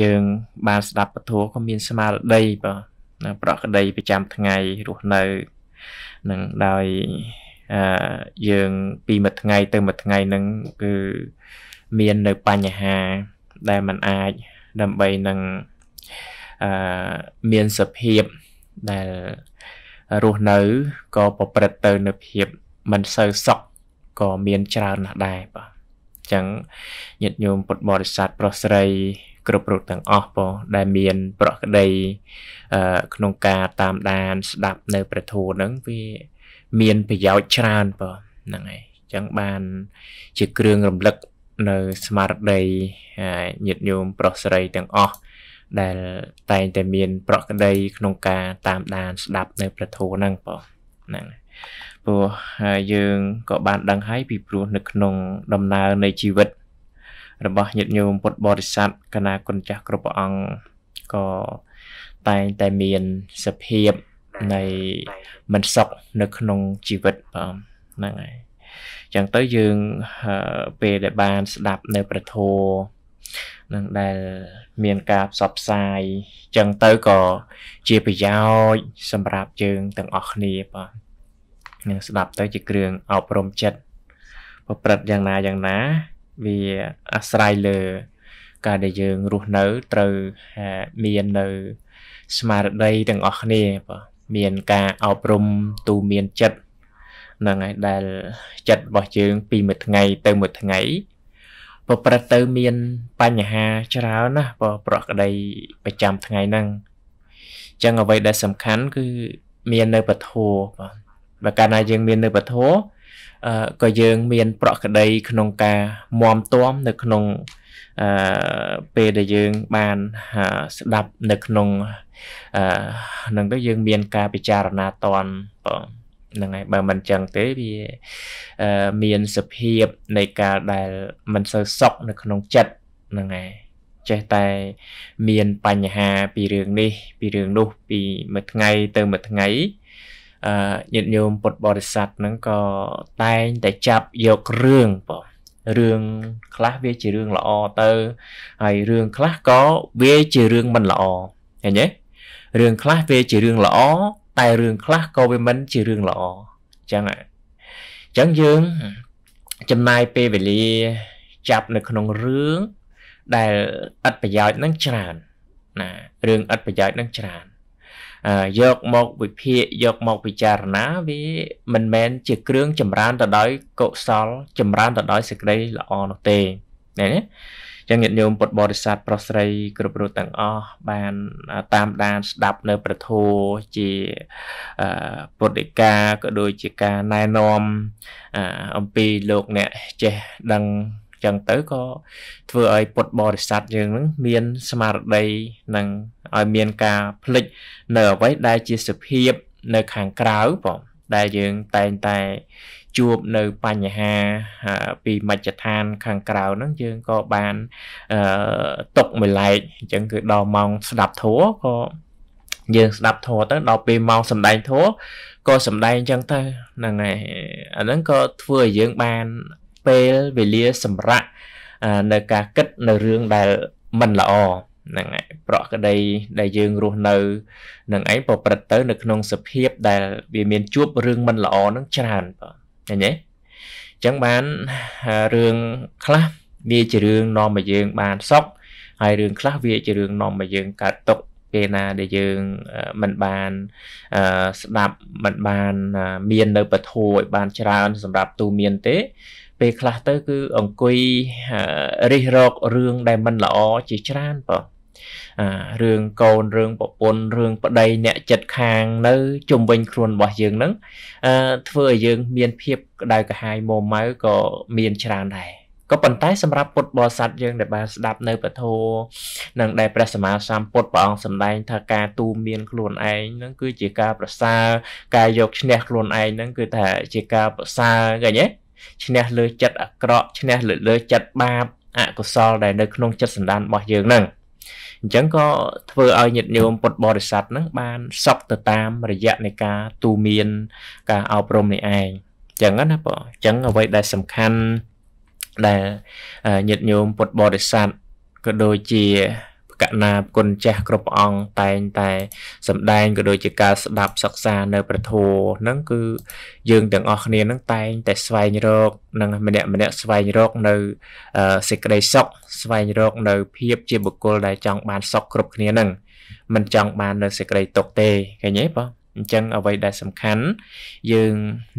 យើង បានស្ដាប់ពធក៏មានស្មារតីបាទនៅប្រក្តីប្រចាំថ្ងៃរស់នៅនឹងដោយអឺយើងពីមួយថ្ងៃទៅមួយថ្ងៃហ្នឹងគឺមាននៅបញ្ហា ដែលมันអាច ដើម្បីនឹងអឺមានសភាពដែលរស់នៅក៏ប្រព្រឹត្តទៅនៅភាពមិនសូវសុខក៏មានច្រើនណាស់ដែរបាទអញ្ចឹងញាតិញោមពុទ្ធបរិស័ទប្រុសស្រីគ្រប់រូបទាំងអស់បងដែលមានប្រក្តីក្នុងការតាមដានស្ដាប់នៅព្រះធម៌ហ្នឹងវាមានប្រយោជន៍ច្រើនបងហ្នឹងហើយអញ្ចឹងបានជាគ្រឿងរំលឹកនៅស្មារតីញាតិញោមប្រុសស្រីទាំងអស់ដែលតែងតែមានប្រក្តីក្នុងការតាមដានស្ដាប់នៅព្រះធម៌ហ្នឹងបងហ្នឹងព្រោះយើងក៏បានដឹងហើយពីព្រោះនៅក្នុងដំណើរនៃជីវិតរបស់ញាតិញោមពុទ្ធបរិស័ទកណាគុណចាស់គ្រប់ព្រះអង្គក៏តែងតែមានសភាពនៃមិនសុខនៅក្នុងជីវិតបាទហ្នឹងហើយចឹងទៅយើងពេលដែលបានស្ដាប់នៅប្រធោនឹងដែលមានការផ្សព្វផ្សាយចឹងទៅក៏ជាប្រយោជន៍សម្រាប់យើងទាំងអស់គ្នាបាទនឹងស្ដាប់ទៅជាគ្រឿងអប់រំចិត្តប្រព្រឹត្តយ៉ាងណាយ៉ាងណាវាអាស្រ័យលើការដែលយើងរស់នៅត្រូវមាននៅ ស្មារតីទាំងអស់គ្នាបាទមានការអប់រំទូមានចិត្តហ្នឹងហើយដែលចិត្តរបស់យើងពីមួយថ្ងៃទៅមួយថ្ងៃប្រព្រឹត្តទៅមានបញ្ហាច្រើនណាស់បើប្រក្តីប្រចាំថ្ងៃហ្នឹងអញ្ចឹងអ្វីដែលសំខាន់ គឺមាននៅពធបាទបើកាលណាយើងមាននៅពធក៏យើង មានប្រក្តី ក្នុងការមមទាំនៅក្នុងអឺពេលដែលយើងបានស្ដាប់នៅក្នុងអឺនឹងទៅយើង មាន ការពិចារណាតនបងហ្នឹងហើយបើមិនចឹងទេវាមានសភាពនៃការដែលមិនសូវសុខនៅក្នុងចិត្តហ្នឹងហើយចេះតែមានបញ្ហាពីរឿងនេះ ពីរឿងនោះ ពីមួយថ្ងៃទៅមួយថ្ងៃញាតិញោមពុទ្ធបរិស័ទហ្នឹងក៏តែងតែចាប់យករឿងបងរឿងខ្លះវាជារឿងល្អទៅហើយរឿងខ្លះក៏វាជារឿងមិនល្អឃើញទេរឿងខ្លះវាជារឿងល្អតែរឿងខ្លះក៏វាមិន ជារឿងល្អអញ្ចឹងអញ្ចឹងយើងចំណាយពេលវេលាចាប់នៅក្នុងរឿងដែលឥតប្រយោជន៍នឹងច្រើនណារឿងឥតប្រយោជន៍នឹងច្រើនយកមកវិភាគយកមកពិចារណាវាមិនមែនជាគ្រឿងចម្រើនទៅដោយកុសលចម្រើនទៅដោយសេចក្តីល្អនោះទេឃើញទេចឹងញាតិញោមពុទ្ធបរិស័ទប្រុសស្រី គ្រប់រូបទាំងអស់បានតាមដានស្ដាប់នៅព្រះធម៌ជាពុទ្ធិកាក៏ដូចជាការណែនាំអំពីលោកអ្នកចេះដឹងចឹងទៅក៏ធ្វើឲ្យពុទ្ធបរិស័ទយើងនឹងមានស្មារតីនិងឲ្យមានការផ្លិចនៅអ្វីដែលជាសភាពនៅខាងក្រៅបងដែលយើងតែងតែជួបនៅបញ្ហាពីមជ្ឈដ្ឋានខាងក្រៅហ្នឹងយើងក៏បានអឺຕົកមួយឡែកអញ្ចឹងគឺដល់ម៉ោងស្ដាប់ធัวក៏យើងស្ដាប់ធัวទៅដល់ពេលម៉ោងសំដែងធัวក៏សំដែងអញ្ចឹងទៅហ្នឹងហើយអាហ្នឹងក៏ធ្វើឲ្យយើងបានពេលវេលាសម្រាប់នៅការគិតនៅរឿងដែលមិនល្អហ្នឹងឯងប្រក្តីដែលយើងរស់នៅនឹងឯងប្រព្រឹត្តទៅ នៅក្នុងសភាពដែលវាមាន ជួបរឿងមិនល្អហ្នឹងច្រើនបងឃើញទេអញ្ចឹងបានរឿងខ្លះវាជារឿងនាំឲ្យយើង បានសុខហើយរឿងខ្លះវាជារឿងនាំឲ្យយើងកើតទុក្ខពេលណាដែលយើងមិនបានស្ដាប់មិនបានមាននៅពធឲ្យបានច្រើនសម្រាប់ទូមានទេពេលខ្លះទៅគឺអង្គុយរិះរករឿងដែលមិនល្អជាច្រើនបងរឿងកូនរឿងប្រពន្ធរឿងប្តីអ្នកចិត្តខាង នៅជំវិញខ្លួនរបស់យើងហ្នឹងធ្វើឲ្យយើង មានភាពក្តៅក្រហាយមុំម៉ៅក៏មានច្រើនដែរក៏ប៉ុន្តែសម្រាប់ពុទ្ធបរិស័ទយើងដែលបានស្ដាប់នៅពធនិងដែលព្រះសម្មាសម្ពុទ្ធព្រះអង្គសម្ដែង ថាការទូមានខ្លួនឯងហ្នឹងគឺជាការប្រសើរការយកឈ្នះខ្លួនឯងហ្នឹងគឺថាជាការប្រសើរឃើញទេឈ្នះលើចិត្តអាក្រក់ឈ្នះលើលើចិត្តបាបអកុសលដែលនៅក្នុងចិត្តសន្តានរបស់យើងហ្នឹងអញ្ចឹងក៏ធ្វើឲ្យញាតិញោមពុទ្ធបរិស័ទហ្នឹងបានសក់ទៅតាមរយៈនៃការទូមានការអប់រំនេះឯងអញ្ចឹងណាបងអញ្ចឹងអ្វីដែលសំខាន់ដែលញាតិញោមពុទ្ធបរិស័ទក៏ដូចជាកណាគុណចាស់គ្រប់ព្រះអង្គតែងតែ សម្ដែងក៏ដូចជាការស្ដាប់សិក្សានៅព្រះធម៌ហ្នឹងគឺយើងទាំងអស់គ្នាហ្នឹងតែងតែស្វែងរកនឹងម្នាក់ម្នាក់ស្វែងរកនៅសេចក្តីសុខស្វែងរកនៅភាពជាបុគ្គលដែលចង់បានសុខគ្រប់គ្នាហ្នឹងមិនចង់បាននៅសេចក្តីទុកទេឃើញទេបងអញ្ចឹងអ្វីដែលសំខាន់យើង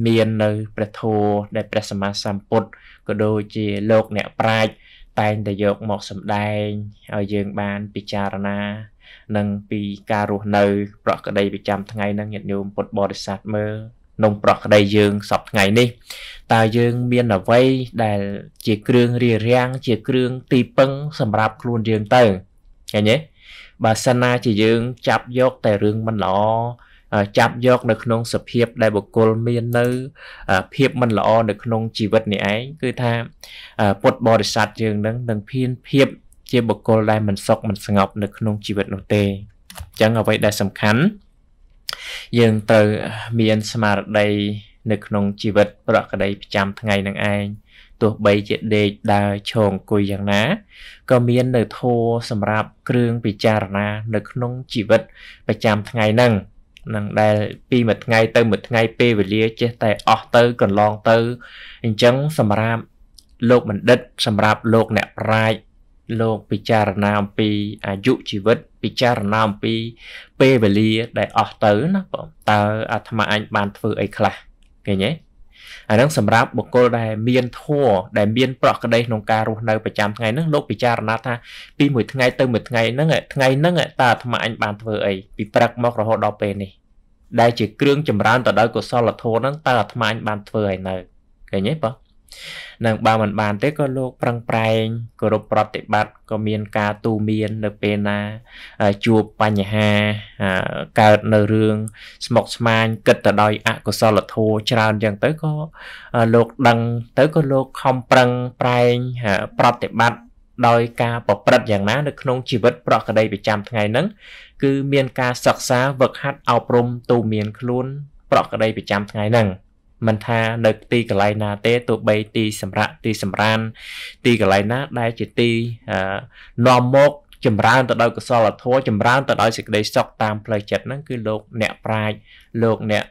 មាននៅព្រះធម៌ដែលព្រះសម្មាសម្ពុទ្ធក៏ដូចជាលោកអ្នកប្រាជ្ញតែងតែយកមកសម្ដែងឲ្យយើងបានពិចារណានឹងពីការរស់នៅ ប្រក្តីប្រចាំថ្ងៃនឹងញាតិញោមពុទ្ធបរិស័ទមើលក្នុងប្រក្តីយើងសពថ្ងៃនេះតើយើងមានអ្វីដែលជាគ្រឿងរារាំងជាគ្រឿង ទីពឹង សម្រាប់ខ្លួនយើងទៅឃើញទេបើសិនណាជាយើងចាប់យកតែរឿងមិនល្អចាប់យកនៅក្នុងសភាព ដែលបុគ្គលមាននៅ ភាពមិនល្អនៅក្នុងជីវិតនេះឯងគឺថាពុទ្ធបរិស័ទយើងនឹងនឹងភៀនភាព ជាបុគ្គលដែលមិនសុខមិនស្ងប់នៅក្នុងជីវិតនោះទេអញ្ចឹងអ្វីដែល សំខាន់យើងត្រូវមានស្មារតីនៅក្នុង ជីវិតប្រក្តីប្រចាំថ្ងៃនឹងឯងទោះបីជាដេកដើរឈរអង្គុយយ៉ាងណាក៏មាននៅធោសម្រាប់គ្រឿងពិចារណានៅក្នុងជីវិតប្រចាំថ្ងៃនឹងនឹងដែលពីមួយថ្ងៃទៅមួយថ្ងៃ ពេលវេលាចេះតែអស់ទៅ កន្លងទៅអញ្ចឹងសម្រាប់លោកបណ្ឌិត សម្រាប់លោកអ្នកប្រាជ្ញលោកពិចារណាអំពី អាយុជីវិតពិចារណាអំពី ពេលវេលា ដែលអស់ទៅណាបងតើអាត្មាអាចបានធ្វើអីខ្លះឃើញទេអានឹងសម្រាប់បុគ្គលដែលមានធัวដែលមានប្រក្រតីក្នុងការរស់នៅប្រចាំថ្ងៃហ្នឹងលោកពិចារណាថាពីមួយថ្ងៃទៅមួយថ្ងៃហ្នឹងថ្ងៃហ្នឹងតើអាត្មាអញបានធ្វើអីពីព្រឹកមករហូតដល់ពេលនេះដែលជាគ្រឿងចម្រើនទៅដោយកុសលធម៌ហ្នឹងតើអាត្មាអញបានធ្វើឲ្យនៅឃើញទេបងនិងបើមិនបានទេក៏លោក ប្រឹងប្រែងគោរពប្រតិបត្តិក៏មានការទូមាននៅពេលណាជួបបញ្ហាកើតនៅរឿងស្មុកស្មាញគិតទៅដោយអកុសលធម៌ច្រើនអញ្ចឹងទៅក៏លោកដឹងទៅក៏លោកខំប្រឹងប្រែងប្រតិបត្តិដោយការប្រព្រឹត្តយ៉ាងណានៅក្នុងជីវិត ប្រកដីប្រចាំថ្ងៃហ្នឹងគឺមានការសិក្សាវឹកហាត់អប់រំទូមានខ្លួនប្រកដីប្រចាំថ្ងៃហ្នឹង។មិនថានៅទីកន្លែងណាទេទោះបីទីសម្រាប់ទីសម្រានទីកន្លែងណាដែលជាទីនាំមក ចម្រើន ទៅដោយកុសលធម៌ចម្រើនទៅដោយសេចក្តីសុខតាមផ្លូវចិត្តហ្នឹងគឺលោកអ្នកប្រាជ្ញលោកអ្នក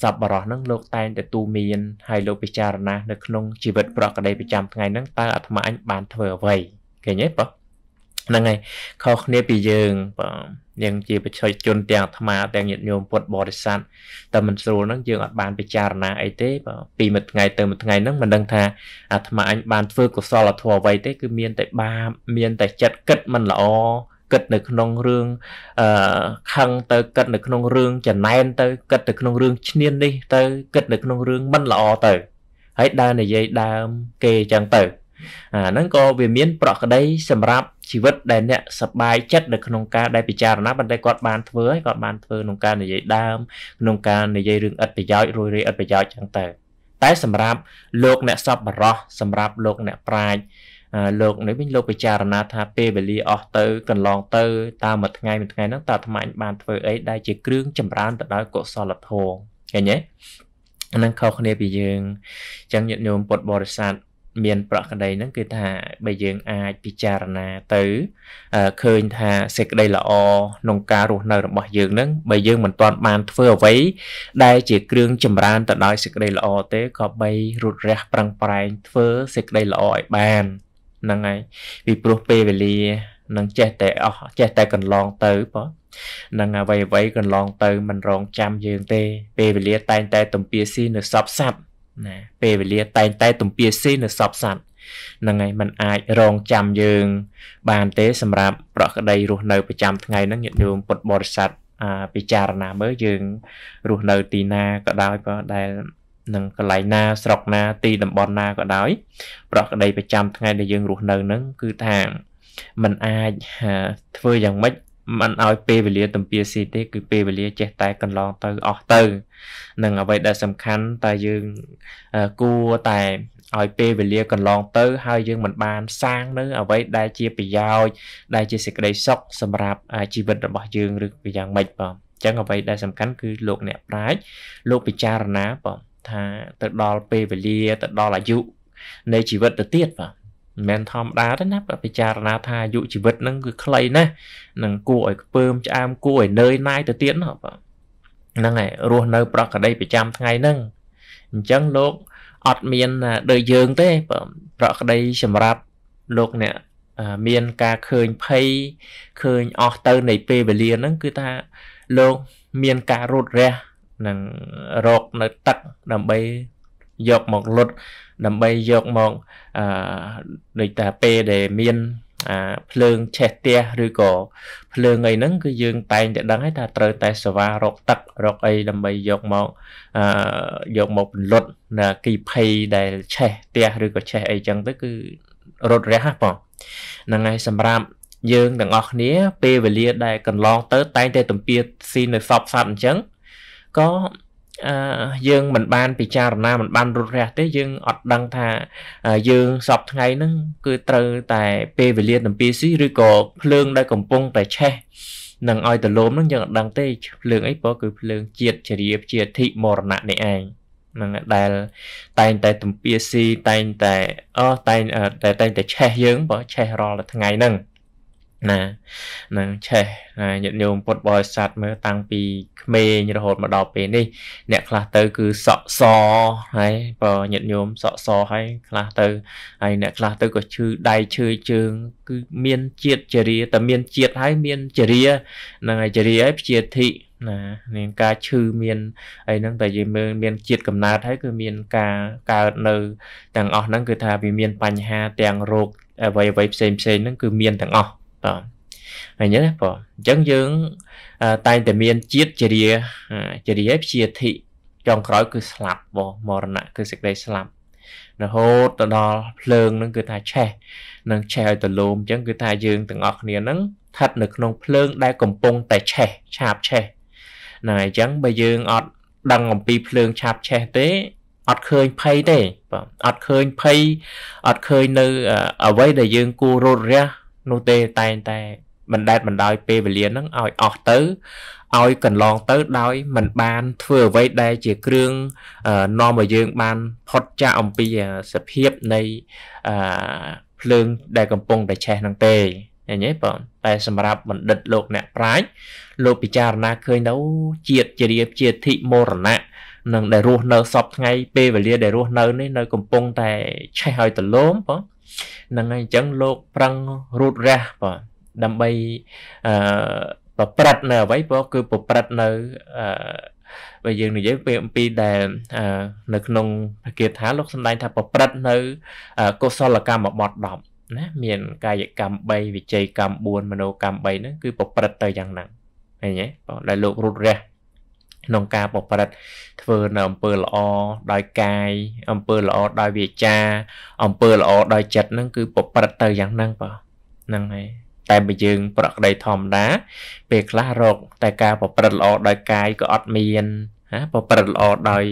សប្បុរសហ្នឹងលោក តែងតែទូមានហើយលោកពិចារណានៅក្នុងជីវិតប្រកបប្រចាំថ្ងៃហ្នឹងតើអាត្មាអញបានធ្វើអ្វីឃើញទេបងហ្នឹងហើយខុសគ្នាពីយើងបាទយើងជា ប្រជាជន ទាំងអាត្មាទាំងញាតិញោមពុទ្ធបរិស័ទតែមិនស្រួលហ្នឹងយើងអត់បានពិចារណាអីទេបាទពីមួយថ្ងៃទៅមួយថ្ងៃហ្នឹងមិនដឹងថាអាត្មាអញបានធ្វើកុសលធម៌អ្វីទេគឺមាន តែបាបមានតែចិត្តគិតមិនល្អគិតនៅក្នុងរឿងអឺខឹងទៅគិតនៅក្នុងរឿងចំណែនទៅគិតទៅក្នុងរឿងឈ្នាននេះទៅគិតនៅក្នុងរឿងមិនល្អទៅ ហើយដើរនិយាយដើមគេអញ្ចឹងទៅអាហ្នឹងក៏វាមានប្រក្តីសម្រាប់ជីវិតដែលអ្នកសប្បាយចិត្តនៅក្នុងការដែលពិចារណាប៉ុន្តែគាត់បានធ្វើហើយគាត់បានធ្វើក្នុងការនិយាយដើមក្នុងការនិយាយរឿងឥតប្រយោជន៍រួយរាយឥតប្រយោជន៍ចឹងទៅតែសម្រាប់លោកអ្នកសប្បុរសសម្រាប់លោកអ្នកប្រាជ្ញលោកនេះវិញលោកពិចារណាថាពេលវេលាអស់ទៅកន្លងទៅតាមមួយថ្ងៃមួយថ្ងៃហ្នឹងតើអាត្មាបានធ្វើអីដែលជាគ្រឿងចម្រើនទៅដោយកុសលធម៌ឃើញទេអានឹងខុសគ្នាពីយើងអញ្ចឹងញាតិញោមពុទ្ធបរិស័ទមានប្រក្តីហ្នឹងគឺថាបើយើងអាចពិចារណាទៅឃើញថាសេចក្តីល្អក្នុងការរស់នៅរបស់យើងហ្នឹងបើយើងមិនទាន់បានធ្វើអ្វី ដែលជាគ្រឿងចម្រើនទៅដោយសេចក្តីល្អទេក៏បីរត់រះប្រឹងប្រែងធ្វើសេចក្តីល្អឲ្យបានហ្នឹងហើយពីព្រោះពេលវេលានឹងចេះតែអស់ចេះតែកន្លងទៅបងនឹងអ្វីអ្វីកន្លងទៅមិនរងចាំយើងទេ ពេលវេលា តែងតែទំពាស៊ីនៅសពសັບណាពេលវេលាតែងតែទំពាស៊ីនៅសពសัตว์ហ្នឹងហើយมันអាចរងចាំយើង បាន ទេសម្រាប់ប្រក្តីរស់នៅប្រចាំថ្ងៃហ្នឹងញាតិញោមពុទ្ធបរិស័ទអាពិចារណាមើលយើងរស់នៅទីណាក៏ដោយបើដែលនឹងកន្លែងណាស្រុកណា ទីតំបន់ណាក៏ដោយ ប្រក្តីប្រចាំថ្ងៃដែលយើងរស់នៅហ្នឹងគឺថាมันអាចធ្វើយ៉ាងម៉េចមិនឲ្យពេលវេលាទំពាស៊ីទេ គឺពេលវេលាចេះតែកន្លងទៅអស់ទៅនឹងអ្វីដែលសំខាន់តែយើងគួរតែឲ្យពេលវេលាកន្លងទៅហើយយើងមិនបានសាងនៅអ្វីដែលជាប្រយោជន៍ដែលជាសេចក្តីសុខសម្រាប់ជីវិតរបស់យើងឬយ៉ាងម៉េចបងចឹងអ្វីដែលសំខាន់គឺលោកអ្នកប្រាជ្ញលោកពិចារណាបងថាទៅដល់ពេលវេលាទៅដល់អាយុនៃជីវិតទៅទៀតបាទមិនមែនធម្មតាទេណាពិចារណាថាអាយុជីវិតហ្នឹងគឺខ្លីណាស់នឹងគួរឲ្យខ្ពើមឆ្អើមគួរឲ្យនឿយណាយទៅទៀតណាបាទហ្នឹងហើយរស់នៅប្រកដីប្រចាំថ្ងៃហ្នឹងអញ្ចឹងលោកអត់មានដូចយើងទេប្រកដីសម្រាប់លោកអ្នកមានការឃើញភ័យឃើញអស់ទៅនៃពេលវេលាហ្នឹងគឺថាលោកមានការរត់រះនឹងរកនៅទឹកដើម្បីយកមកលុតដើម្បីយកមកអឺដូចតែពេលដែលមានអាភ្លើងឆេះផ្ទះឬក៏ភ្លើងអីហ្នឹងគឺយើងតែងតែដឹងហើយថាត្រូវតែសេវារកទឹករកអីដើម្បីយកមកអឺយកមកពន្លត់ណាគីភ័យដែលឆេះផ្ទះឬក៏ឆេះអីចឹងទៅគឺរត់រះបងហ្នឹងហើយសម្រាប់យើងទាំងអស់គ្នា ពេលវេលាដែលកន្លងទៅតែងតែទំពាស៊ីនៅសពសัตว์អញ្ចឹងក៏យើងមិនបានពិចារណាមិនបានរត់រះទេយើងអត់ដឹងថាយើងសពថ្ងៃហ្នឹងគឺត្រូវតែពេលវេលាទាំងពីរស៊ីឬក៏ភ្លើងដែលកំពុងតែឆេះនឹងឲ្យទៅលោមហ្នឹងយើងអត់ដឹងទេភ្លើងអីព្រោះគឺភ្លើងជាតិជ្រាបជាធិមរណៈនេះឯងនឹងដែលតែងតែទំពាស៊ីតែងតែអតែងតែតែងតែឆេះយើងបើឆេះរាល់ថ្ងៃហ្នឹងណានឹងឆេះណាញាតិញោមពុទ្ធបរិស័ទមើលតាំងពីក្មេងរហូតមកដល់ពេលនេះអ្នកខ្លះទៅ គឺសក់សហើយបើញាតិញោមសក់សហើយខ្លះទៅហើយអ្នកខ្លះទៅក៏ឈឺដៃឈឺជើង គឺមានជាតិចរាតែមានជាតិហើយមានចរានឹងហើយចរាហើយព្យាធិណាមានការឈឺមានអីហ្នឹងតែនិយាយមើលមានជាតិកំណើតហើយគឺមាន ការកើតនៅទាំងអស់ហ្នឹងគឺថាវាមានបញ្ហា ទាំងរោគអ្វីអ្វីផ្សេងផ្សេងហ្នឹងគឺមានទាំងអស់បាទអញ្ចឹងណាបងអញ្ចឹងយើងតែងតែមានជាតិជារាជារាព្យាធិចុងក្រោយគឺស្លាប់បងមរណៈគឺសេចក្តីស្លាប់រហូតទៅដល់ភ្លើងនឹង គឺថាឆេះ នឹង ឆេះឲ្យទលោមអញ្ចឹងគឺថាយើងទាំងអស់គ្នានឹងស្ថិតនៅក្នុងភ្លើងដែលកំពុង តែឆេះឆាបឆេះណាអញ្ចឹងបើយើងអត់ដឹងអំពីភ្លើងឆាបឆេះទេអត់ឃើញភ័យទេបាទអត់ឃើញភ័យអត់ឃើញនៅអ្វីដែលយើងគួររត់រះនោះទេតែងតែបណ្ដែតបណ្ដោយពេលវេលាហ្នឹងឲ្យ អស់ទៅឲ្យកន្លងទៅដោយមិនបានធ្វើអ្វីដែលជាគ្រឿងនាំឲ្យយើងបានផុតចាកអំពីសភាពនៃភ្លើងដែលកំពុងតែឆេះហ្នឹងទេអញ្ចឹងបងតែសម្រាប់បណ្ឌិតលោកអ្នកប្រាជ្ញលោកពិចារណាឃើញទៅជាតិជ្រាបជាធិមរណៈនឹងដែលរស់នៅសពថ្ងៃពេលវេលា ដែលរស់នៅនេះនៅកំពុង តែឆេះឲ្យទលោមបងហ្នឹងហើយអញ្ចឹងលោក ប្រឹងរូតរះបាទដើម្បីអឺប្រព្រឹត្តនៅអ្វីព្រោះគឺប្រព្រឹត្តនៅអឺបើយើងនិយាយពីអំពីដែលនៅក្នុងភាគាថាលោកសំដែងថាប្រព្រឹត្តនៅកុសលកម្មបត10ណា មានកាយកម្ម3វិច័យកម្ម4មនោកម្ម3ហ្នឹងគឺប្រព្រឹត្តទៅយ៉ាងហ្នឹងឃើញទេបងដែលលោករត់រះក្នុងការប្រព្រឹត្តធ្វើនៅអំពើល្អដោយកាយអំពើល្អដោយវាចាអំពើល្អដោយចិត្តហ្នឹងគឺប្រព្រឹត្តទៅយ៉ាងហ្នឹងបាទហ្នឹងហើយតែបើយើង ប្រក្តីធម្មតាពេលខ្លះរកតែការប្រព្រឹត្តល្អដោយកាយក៏អត់មានណាប្រព្រឹត្តល្អដោយ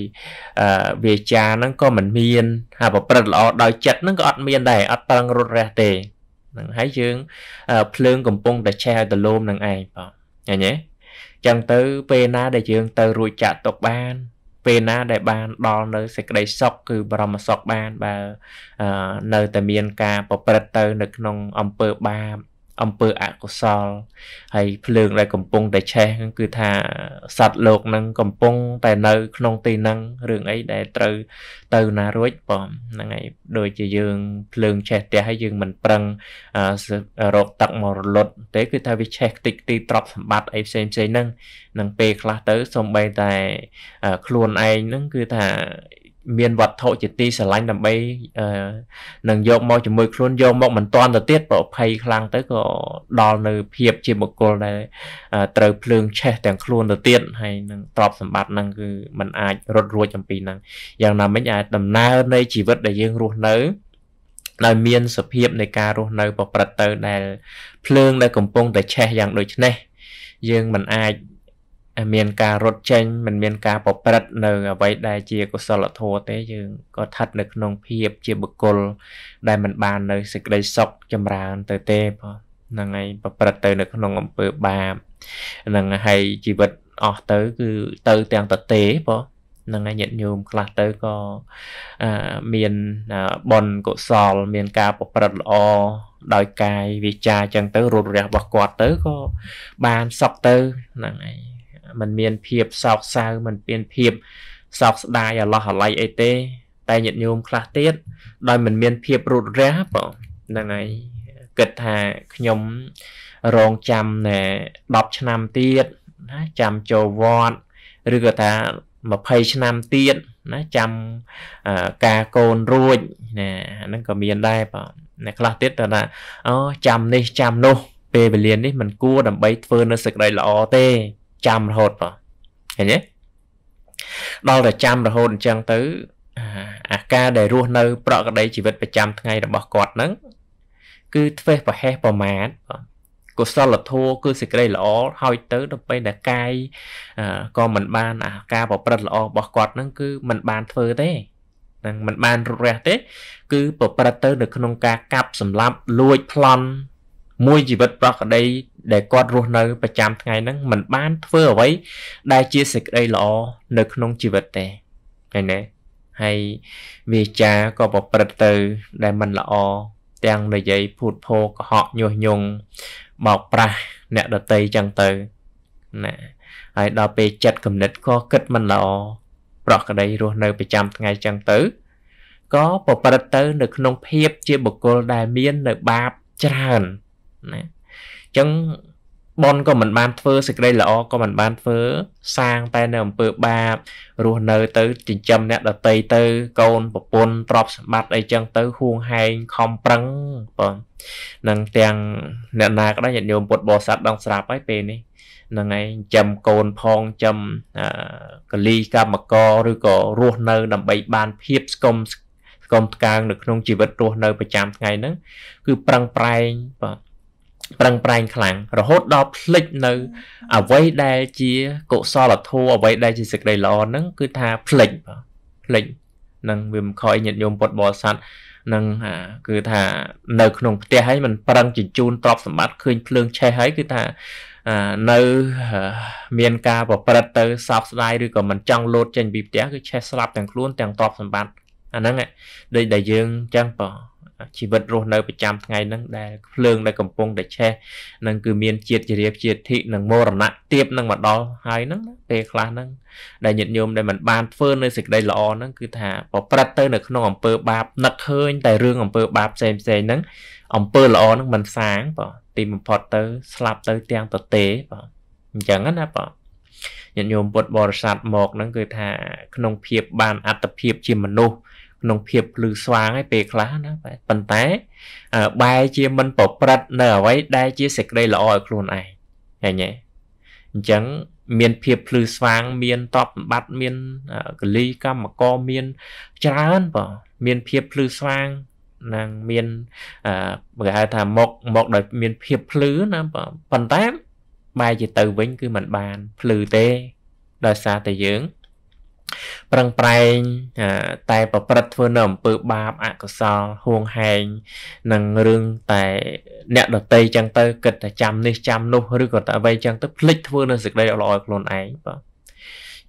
វាចាហ្នឹងក៏មិនមានហើយប្រព្រឹត្តល្អដោយចិត្តហ្នឹងក៏អត់មានដែរអត់ប្រឹងរត់រះទេហ្នឹងហើយយើងភ្លើងកំពុងតែឆេះឲ្យទៅលោមនឹងឯងបាទញ៉េចឹងទៅពេលណាដែលយើងទៅរួចចាក់ទុកបានពេលណាដែលបានដល់នៅសេចក្តីសុខគឺបរមសុខបានបើនៅតែមានការប្រព្រឹត្តទៅនៅក្នុងអំពើបាបអំពើអកុសលហើយភ្លើងដែលកំពុងតែឆេះហ្នឹងគឺថាសត្វលោកហ្នឹងកំពុង តែនៅក្នុងទីហ្នឹងរឿងអីដែលត្រូវទៅណារួចបងហ្នឹងហើយដូចជាយើងភ្លើងឆេះផ្ទះហើយយើងមិនប្រឹងរកទឹកមករលត់ទេគឺថាវាឆេះខ្ទេចខ្ទីទ្រព្យសម្បត្តិអីផ្សេងផ្សេងហ្នឹងនឹងពេលខ្លះទៅសំបីតែខ្លួនឯងហ្នឹងគឺថាមានវត្ថុជាទីស្រឡាញ់ដើម្បីនឹងយកមកជាមួយខ្លួនយកមកមិនតាន់ទៅទៀតប្រភ័យខ្លាំងទៅក៏ដល់នៅភាពជាបុគ្គលដែលត្រូវភ្លើងឆេះទាំងខ្លួនទៅទៀតហើយនឹងទ្រព្យសម្បត្តិហ្នឹងគឺมันអាចរត់រួចអំពីហ្នឹងយ៉ាងណាមិញអាចដំណើរនៃជីវិតដែលយើងរស់នៅដែលមានសភាពនៃការរស់នៅប្រព្រឹត្តទៅដែលភ្លើងដែលកំពុងតែឆេះយ៉ាងដូចនេះយើងមិនអាចមានការរត់ចេញមិនមានការប្រព្រឹត្តនៅអ្វីដែលជាកុសលធម៌ទេយើងក៏ស្ថិតនៅក្នុងភាពជាបុគ្គលដែលមិនបាននៅសេចក្តីសុខចម្រើនទៅទេបងហ្នឹងហើយប្រព្រឹត្តទៅ នៅក្នុងអំពើបាបហ្នឹងហើយជីវិតអស់ទៅ គឺទៅទាំងតទេបងហ្នឹងហើយញាតិញោមខ្លះទៅក៏មានបុណ្យកុសល មានការប្រព្រឹត្តល្អដោយកាយវាចាចឹងទៅរត់រះរបស់គាត់ទៅក៏បានសុខទៅហ្នឹងហើយมันមានភាពសោកសៅมันមានភាពសោកស្ដាយអាឡោះអាល័យអីទេ តែញាតិញោមខ្លះទៀតដោយมันមានភាពរត់រះបងហ្នឹងហើយគិតថាខ្ញុំរងចាំណែ10ឆ្នាំទៀតណាចាំចូលវត្តឬក៏ថា20ឆ្នាំទៀតណាចាំការកូនរួចណាហ្នឹងក៏មានដែរបងអ្នកខ្លះទៀតតើថាអូចាំនេះចាំនោះ ពេលវេលានេះมันគួរដើម្បីធ្វើនៅសេចក្តីល្អទេចាំរហូតមកឃើញទេដល់តែចាំរហូតអញ្ចឹងទៅអាការដែលរស់នៅ ប្រក្រតីជីវិតប្រចាំថ្ងៃរបស់គាត់ហ្នឹង គឺធ្វេសប្រហែសប្រមាថកុសលធម៌គឺសេចក្តីល្អហើយទៅដល់ពេលដែលកាយក៏មិនបានអាការប្រព្រឹត្តល្អរបស់គាត់ហ្នឹងគឺមិនបានធ្វើទេនឹងមិនបានរត់រះទេគឺប្រព្រឹត្តទៅ នៅក្នុងការកាប់សម្លាប់លួចប្លន់មួយជីវិតប្រក្តីដែលគាត់រស់នៅប្រចាំថ្ងៃហ្នឹងมันបានធ្វើអ្វីដែលជាសេចក្តីល្អនៅក្នុងជីវិតទេឃើញទេហើយវាចាក៏ប្រព្រឹត្តទៅដែលมันល្អទាំងនិយាយភូតភរកុហកញុះញង់បោកប្រាស់អ្នកដតីចឹងទៅណាហើយដល់ពេលចិត្តគំនិតក៏គិតមិនល្អប្រក្តីរស់នៅប្រចាំថ្ងៃចឹងទៅក៏ប្រព្រឹត្តទៅ នៅ ក្នុង ភាពជាបុគ្គលដែលមាន នៅបាបច្រើនណាអញ្ចឹងបនក៏មិនបានធ្វើសេចក្តីល្អក៏មិនបានធ្វើសាងតែនៅអំពើបាបរស់នៅទៅចិញ្ចឹមអ្នកដតីទៅ កូនប្រពន្ធទ្រព្យសម្បត្តិអីចឹងទៅហួងហែងខំប្រឹងបងនឹងទាំងអ្នកណាក៏ដោយញាតិញោមពុទ្ធបរិស័ទដងស្រាប់ហើយពេលនេះនឹងឯងចំកូនផងចំកលីកម្មករឬក៏រស់នៅ ដើម្បីបានភាពស្គមស្គមស្កាងនៅក្នុងជីវិតរស់នៅប្រចាំថ្ងៃហ្នឹងគឺប្រឹងប្រែងបាទប្រឹងប្រែងខ្លាំងរហូតដល់ភ្លេចនៅអ្វីដែលជាកុសលធម៌អ្វីដែលជាសេចក្តីល្អហ្នឹងគឺថាភ្លេចភ្លេចនឹងវាមិនខ້ອຍញាតញោមពុតបរិស័ទនឹងគឺថានៅក្នុងផ្ទះហើយមិនប្រឹងជញ្ជូនទ្រព្យសម្បត្តិឃើញភ្លើងឆេះហើយគឺថានៅមានការប្រព្រឹត្តទៅសោកស្ដាយឬក៏មិនចង់លោតចេញពីផ្ទះគឺឆេះស្លាប់ទាំងខ្លួនទាំងទ្រព្យសម្បត្តិអាហ្នឹងឯងដូចដែលយើងអញ្ចឹងបងជីវិតរស់នៅប្រចាំថ្ងៃហ្នឹងដែលភ្លើងដែលកំពុងតែឆេះនឹងគឺមានជាតិជរាជាតិធិនិងមរណៈទៀបនឹងមកដល់ហើយហ្នឹងពេលខ្លះហ្នឹងដែលញាតិញោមដែលមិនបានធ្វើនៅសេចក្តីល្អហ្នឹងគឺថាប្រព្រឹត្តទៅនៅក្នុងអំពើបាបនឹកឃើញតែរឿងអំពើបាបផ្សេងផ្សេងហ្នឹងអំពើល្អហ្នឹងមិនសាងបងទីបំផុតទៅស្លាប់ទៅទាំងតទេបងអញ្ចឹងណាបងញាតិញោមពុទ្ធបរិស័ទមកហ្នឹងគឺថាក្នុងភាពបានអត្តភាពជាមនុស្សក្នុងភាពភ្លឺស្វាងឯពេលខ្លះណាបាទប៉ុន្តែ បែរជាមិនប្រព្រឹត្តនៅអ្វីដែលជាសេចក្តីល្អឲ្យខ្លួនឯងឃើញទេអញ្ចឹងមានភាពភ្លឺស្វាង មានតបសម្បត្តិមានកលីកម្មកមានច្រើនបងមានភាពភ្លឺស្វាងនឹងមានអឺគេហៅថាមកមកដោយមានភាពភ្លឺណាប៉ុន្តែបែរជាទៅវិញគឺมันបានភ្លឺទេដោយសារតែយើងប្រឹងប្រែងតែប្រព្រឹត្តធ្វើនៅអំពើបាបអកុសលហួងហែងនឹងរឿងតែអ្នកដតីចឹងទៅគិតតែចាំនេះចាំនោះឬក៏តែអ្វីចឹងទៅភ្លេចធ្វើនៅសេចក្តីល្អឲ្យខ្លួនឯងបាទ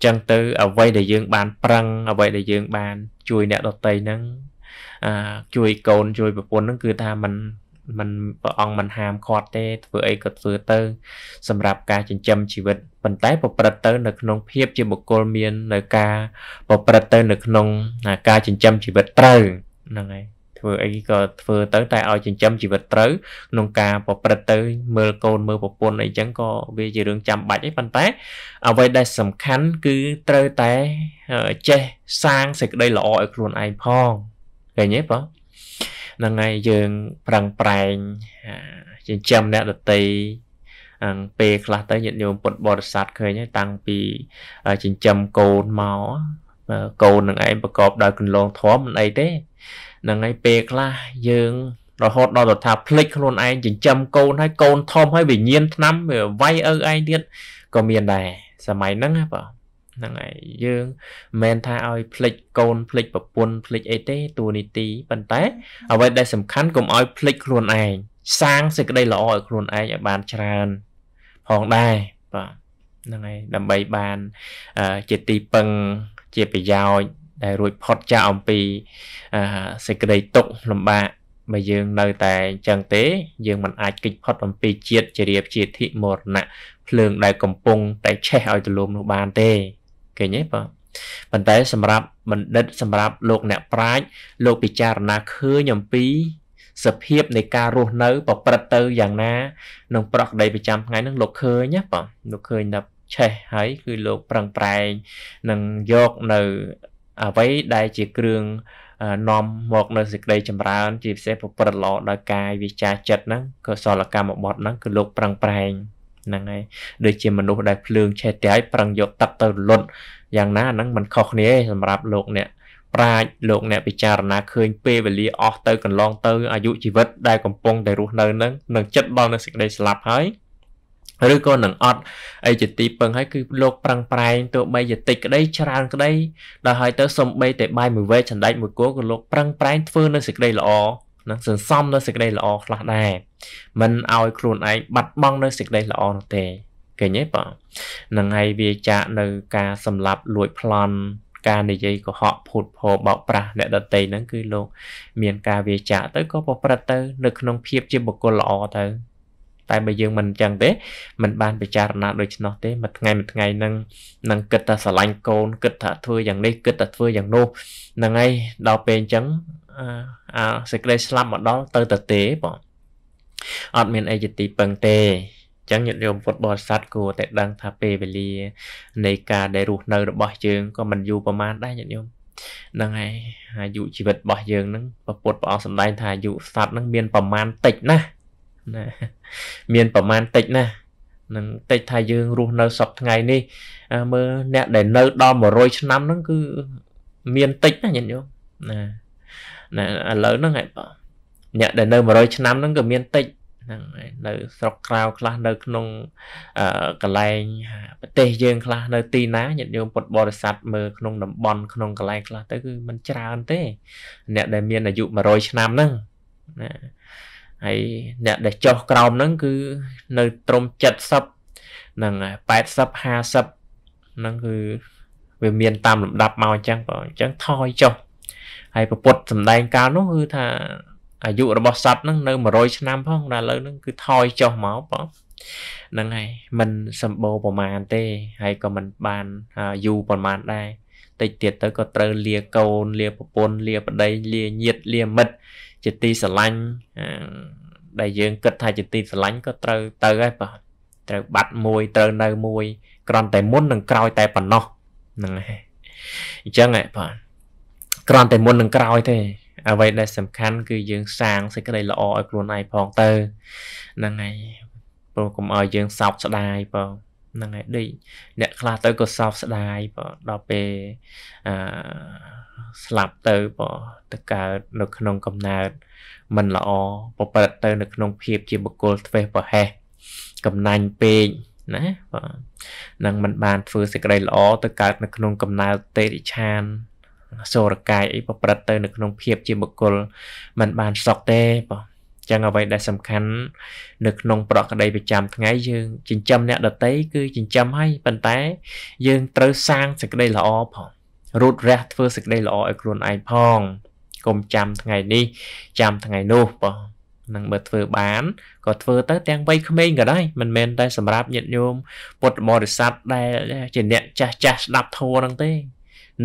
ចឹងទៅអ្វីដែលយើងបានប្រឹងអ្វីដែលយើងបានជួយអ្នកដតីហ្នឹងអាជួយកូនជួយប្រពន្ធហ្នឹងគឺថាมันមិនព្រះអង្គមិនហាមគាត់ទេ ធ្វើអីក៏ធ្វើទៅ សម្រាប់ការចិញ្ចឹមជីវិតប៉ុន្តែប្រព្រឹត្តទៅនៅក្នុងភាពជាបុគ្គលមាននៅការប្រព្រឹត្តទៅនៅក្នុងការចិញ្ចឹមជីវិតត្រូវហ្នឹងហើយធ្វើអីក៏ធ្វើទៅតែឲ្យចិញ្ចឹមជីវិតត្រូវក្នុងការប្រព្រឹត្តទៅមើលកូនមើលប្រពន្ធអីចឹងក៏វាជារឿងចាំបាច់ឯងប៉ុន្តែអ្វីដែលសំខាន់គឺត្រូវតែចេះសាងសេចក្តីល្អឲ្យខ្លួនឯងផងឃើញទេបងហ្នឹងហើយយើងប្រឹងប្រែងចិញ្ចឹមអ្នកដតីអង្គពេលខ្លះទៅញាតិញោមពុទ្ធបរិស័ទឃើញហើយតាំងពីចិញ្ចឹមកូនមកកូននឹងឯងប្រកប ដោយគន្លងធម៌មិនអីទេហ្នឹងហើយពេលខ្លះយើងរហូតដល់ទៅថាភ្លេចខ្លួនឯងចិញ្ចឹមកូនហើយកូនធំហើយវិញ្ញាណឆ្នាំវាវាយឪឯងទៀតក៏មានដែរសម័យហ្នឹងណាបាទហ្នឹងហើយយើងមិនមែនថាឲ្យភ្លេចកូនភ្លេចប្រពន្ធភ្លេចអីទេតួនាទីប៉ុន្តែអ្វីដែលសំខាន់កុំឲ្យភ្លេចខ្លួនឯងសាងសេចក្តីល្អឲ្យខ្លួនឯងឲ្យបានច្រើនផងដែរបាទហ្នឹងហើយដើម្បីបានជាទីពឹងជាប្រយោជន៍ដែលរួចផុតចាកអំពីសេចក្តីទុក្ខលំបាកបើយើងនៅតែអញ្ចឹងទេ យើងមិនអាចគេចផុតអំពីជាតិជារៀបជាធិមរណៈភ្លើងដែលកំពុង តែឆេះឲ្យទលំនោះបានទេគេញទេបាទប៉ុន្តែសម្រាប់បណ្ឌិត សម្រាប់លោកអ្នកប្រាជ្ញលោកពិចារណាឃើញអំពី សភាពនៃការរស់នៅប្រព្រឹត្តទៅយ៉ាងណាក្នុងប្រកដីប្រចាំថ្ងៃហ្នឹងលោកឃើញណាបាទលោកឃើញថាឆេះហើយគឺលោកប្រឹងប្រែងនឹងយកនៅអ្វីដែលជាគ្រឿងនាំមកនៅសេចក្តីចម្រើនជាពិសេសប្រព្រឹត្តល្អដល់កាយវាចាចិត្តហ្នឹងក៏សលកម្មបត់ហ្នឹងគឺលោកប្រឹងប្រែងហ្នឹងហើយដូចជាមនុស្សដែលភ្លើងឆេះតែប្រឹងយកទឹកទៅលុតយ៉ាងណាហ្នឹងมันខុសគ្នាទេសម្រាប់លោកអ្នកប្រាជ្ញលោកអ្នកពិចារណាឃើញពេលវេលាអស់ទៅកន្លងទៅអាយុជីវិតដែលកំពុងតែរស់នៅនឹងនឹងចិត្តដល់នៅសេចក្តីស្លាប់ហើយឬក៏នឹងអត់អីជាទីពឹងហើយគឺលោកប្រឹងប្រែងទោះបីជាតិចក្តីច្រើនក្តីដល់ហើយទៅសំបីតែបាយមួយវែកចណ្ដែកមួយគោក៏លោកប្រឹងប្រែងធ្វើនៅសេចក្តីល្អនឹងសន្សំនៅសេចក្តីល្អខ្លះដែរមិនឲ្យខ្លួនឯងបាត់បង់នៅសេចក្តីល្អនោះទេឃើញទេបាទនឹងហើយវាចាក់នៅការសម្លាប់លួចប្លន់ការនិយាយកុហកភូតភរបោកប្រាស់អ្នកដតីហ្នឹងគឺលោក មានការវាចាក់ទៅក៏ប្រព្រឹត្តទៅ នៅក្នុងភាពជាបុគ្គលល្អទៅតែបើយើងមិនអញ្ចឹងទេมันបានពិចារណាដូច្នោះទេមួយថ្ងៃមួយថ្ងៃនឹងនឹងគិតថាស្រឡាញ់កូនគិតថាធ្វើយ៉ាងនេះគិតថាធ្វើយ៉ាងនោះហ្នឹងហើយដល់ពេលអញ្ចឹងអាសេចក្តីស្លាប់មកដល់ទៅតែទេបងអត់មានអីជាទីពឹងទេចឹងញាតិញោមពុទ្ធបរិស័ទគួរតែដឹងថាពេលវេលានៃការដែលរស់នៅរបស់យើងក៏មិនយូរប្រហែលដែរញាតិញោមហ្នឹងហើយអាយុជីវិតរបស់យើងហ្នឹងប្រពុតព្រះអង្គសម្ដែងថាអាយុសត្វហ្នឹងមានប្រមាណតិចណាស់ណាមានប្រមាណតិចណាស់នឹងតិចថាយើងរស់នៅសប្ថ្ងៃនេះមើលអ្នកដែលនៅដល់100ឆ្នាំហ្នឹងគឺមានតិចណាស់ញាតិញោមណាណាឥឡូវហ្នឹងហេតុបើអ្នកដែលនៅ100ឆ្នាំហ្នឹងក៏មានតិចហ្នឹងហើយនៅ ស្រុកក្រៅខ្លះនៅ ក្នុងកន្លែងប្រទេសយើងខ្លះនៅទីណាញាតិញោមពុទ្ធបរិស័ទមើលក្នុងតំបន់ក្នុងកន្លែងខ្លះទៅគឺมันច្រើនទេ អ្នកដែលមានអាយុ100ឆ្នាំហ្នឹងណាហើយអ្នកដែលចុះក្រោមហ្នឹងគឺនៅត្រឹម70ហ្នឹង80 50ហ្នឹងគឺវាមាន តាមលំដាប់មកអញ្ចឹងបើអញ្ចឹងថយចុះហើយប្រពុតសំដែងកាលនោះគឺថាអាយុរបស់សត្វហ្នឹងនៅ100ឆ្នាំផងដល់ឥឡូវហ្នឹងគឺថយចុះមកបងហ្នឹងហើយมันសម្បូរប្រមាណទេហើយក៏มันបានយូរប្រមាណដែរតិចទៀតទៅក៏ត្រូវលាកូនលាប្រពន្ធលាប្តីលាញាតិលាមិត្តជាទីស្រឡាញ់ដែលយើងគិតថាជាទីស្រឡាញ់ក៏ត្រូវទៅហើយបាទត្រូវបាត់មួយត្រូវនៅមួយក្រំតែមុននិងក្រោយតែប៉ុណ្ណោះហ្នឹងហើយអញ្ចឹងហ៎បាទគ្រាន់តែមុននឹងក្រោយទេអ្វីដែលសំខាន់គឺយើងសាងសេចក្តីល្អឲ្យខ្លួនឯងផងទៅហ្នឹងហើយព្រោះកុំឲ្យយើងសោកស្ដាយបងហ្នឹងហើយដូចអ្នកខ្លះទៅក៏សោកស្ដាយបើដល់ពេលអឺស្លាប់ទៅបើទៅកើតនៅក្នុងកំណើត មិនល្អប្រព្រឹត្តទៅ នៅក្នុងភាពជាបុគ្គលធ្វេសប្រហែសកំណាញ់ពេកណាបាទនឹងមិនបានធ្វើសេចក្តីល្អទៅកើតនៅក្នុងកំណើតទេរិឆានសូរកាយអីប្រព្រឹត្តទៅ នៅក្នុងភាព ជាបុគ្គលมันបានសក់ទេបងចឹងអ្វីដែលសំខាន់នៅក្នុងប្រក្តីប្រចាំថ្ងៃយើងចិញ្ចឹមអ្នកដតីគឺចិញ្ចឹមហើយប៉ុន្តែយើងត្រូវសាងសេចក្តីល្អផងរូតរះធ្វើសេចក្តីល្អឲ្យខ្លួនឯងផងកុំចាំថ្ងៃនេះចាំថ្ងៃនោះបងនឹងបើធ្វើបានក៏ធ្វើទៅទាំងវ័យក្មេងក៏ដែរមិនមែនតែ សម្រាប់ញាតិញោមពុទ្ធបរិស័ទដែលជាអ្នកចាស់ចាស់ស្ដាប់ធម៌ហ្នឹងទេ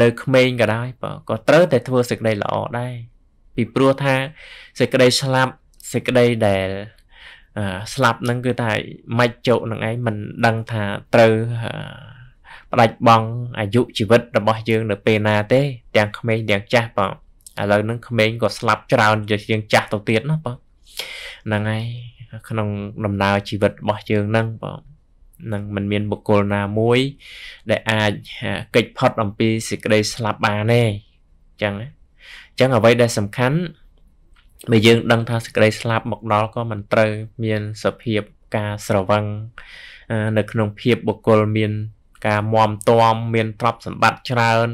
នៅក្មេងក៏ដែរបើក៏ត្រូវតែធ្វើសេចក្តីល្អដែរពីព្រោះថាសេចក្តីស្លាប់សេចក្តីដែលស្លាប់ហ្នឹងគឺថាមិនចុនឹងឯងមិនដឹងថាត្រូវផ្ដាច់បង់អាយុជីវិតរបស់យើងនៅ ពេលណាទេ ទាំងក្មេងទាំងចាស់បងឥឡូវហ្នឹងក្មេងក៏ស្លាប់ច្រើនជាងចាស់ទៅទៀតណាបងហ្នឹងហើយក្នុង ដំណើរជីវិតរបស់យើងហ្នឹងបងនឹងមិនមានបុគ្គលណាមួយ ដែលអាចកិច្ចផុតអំពីសេចក្តីស្លាប់បានទេអញ្ចឹងអញ្ចឹងអ្វីដែលសំខាន់បើយើងដឹងថាសេចក្តីស្លាប់មកដល់ក៏មិនត្រូវមានសភាពការស្រវឹងនៅក្នុងភាពបុគ្គលមាន ការមមតមមានទ្រព្យសម្បត្តិច្រើន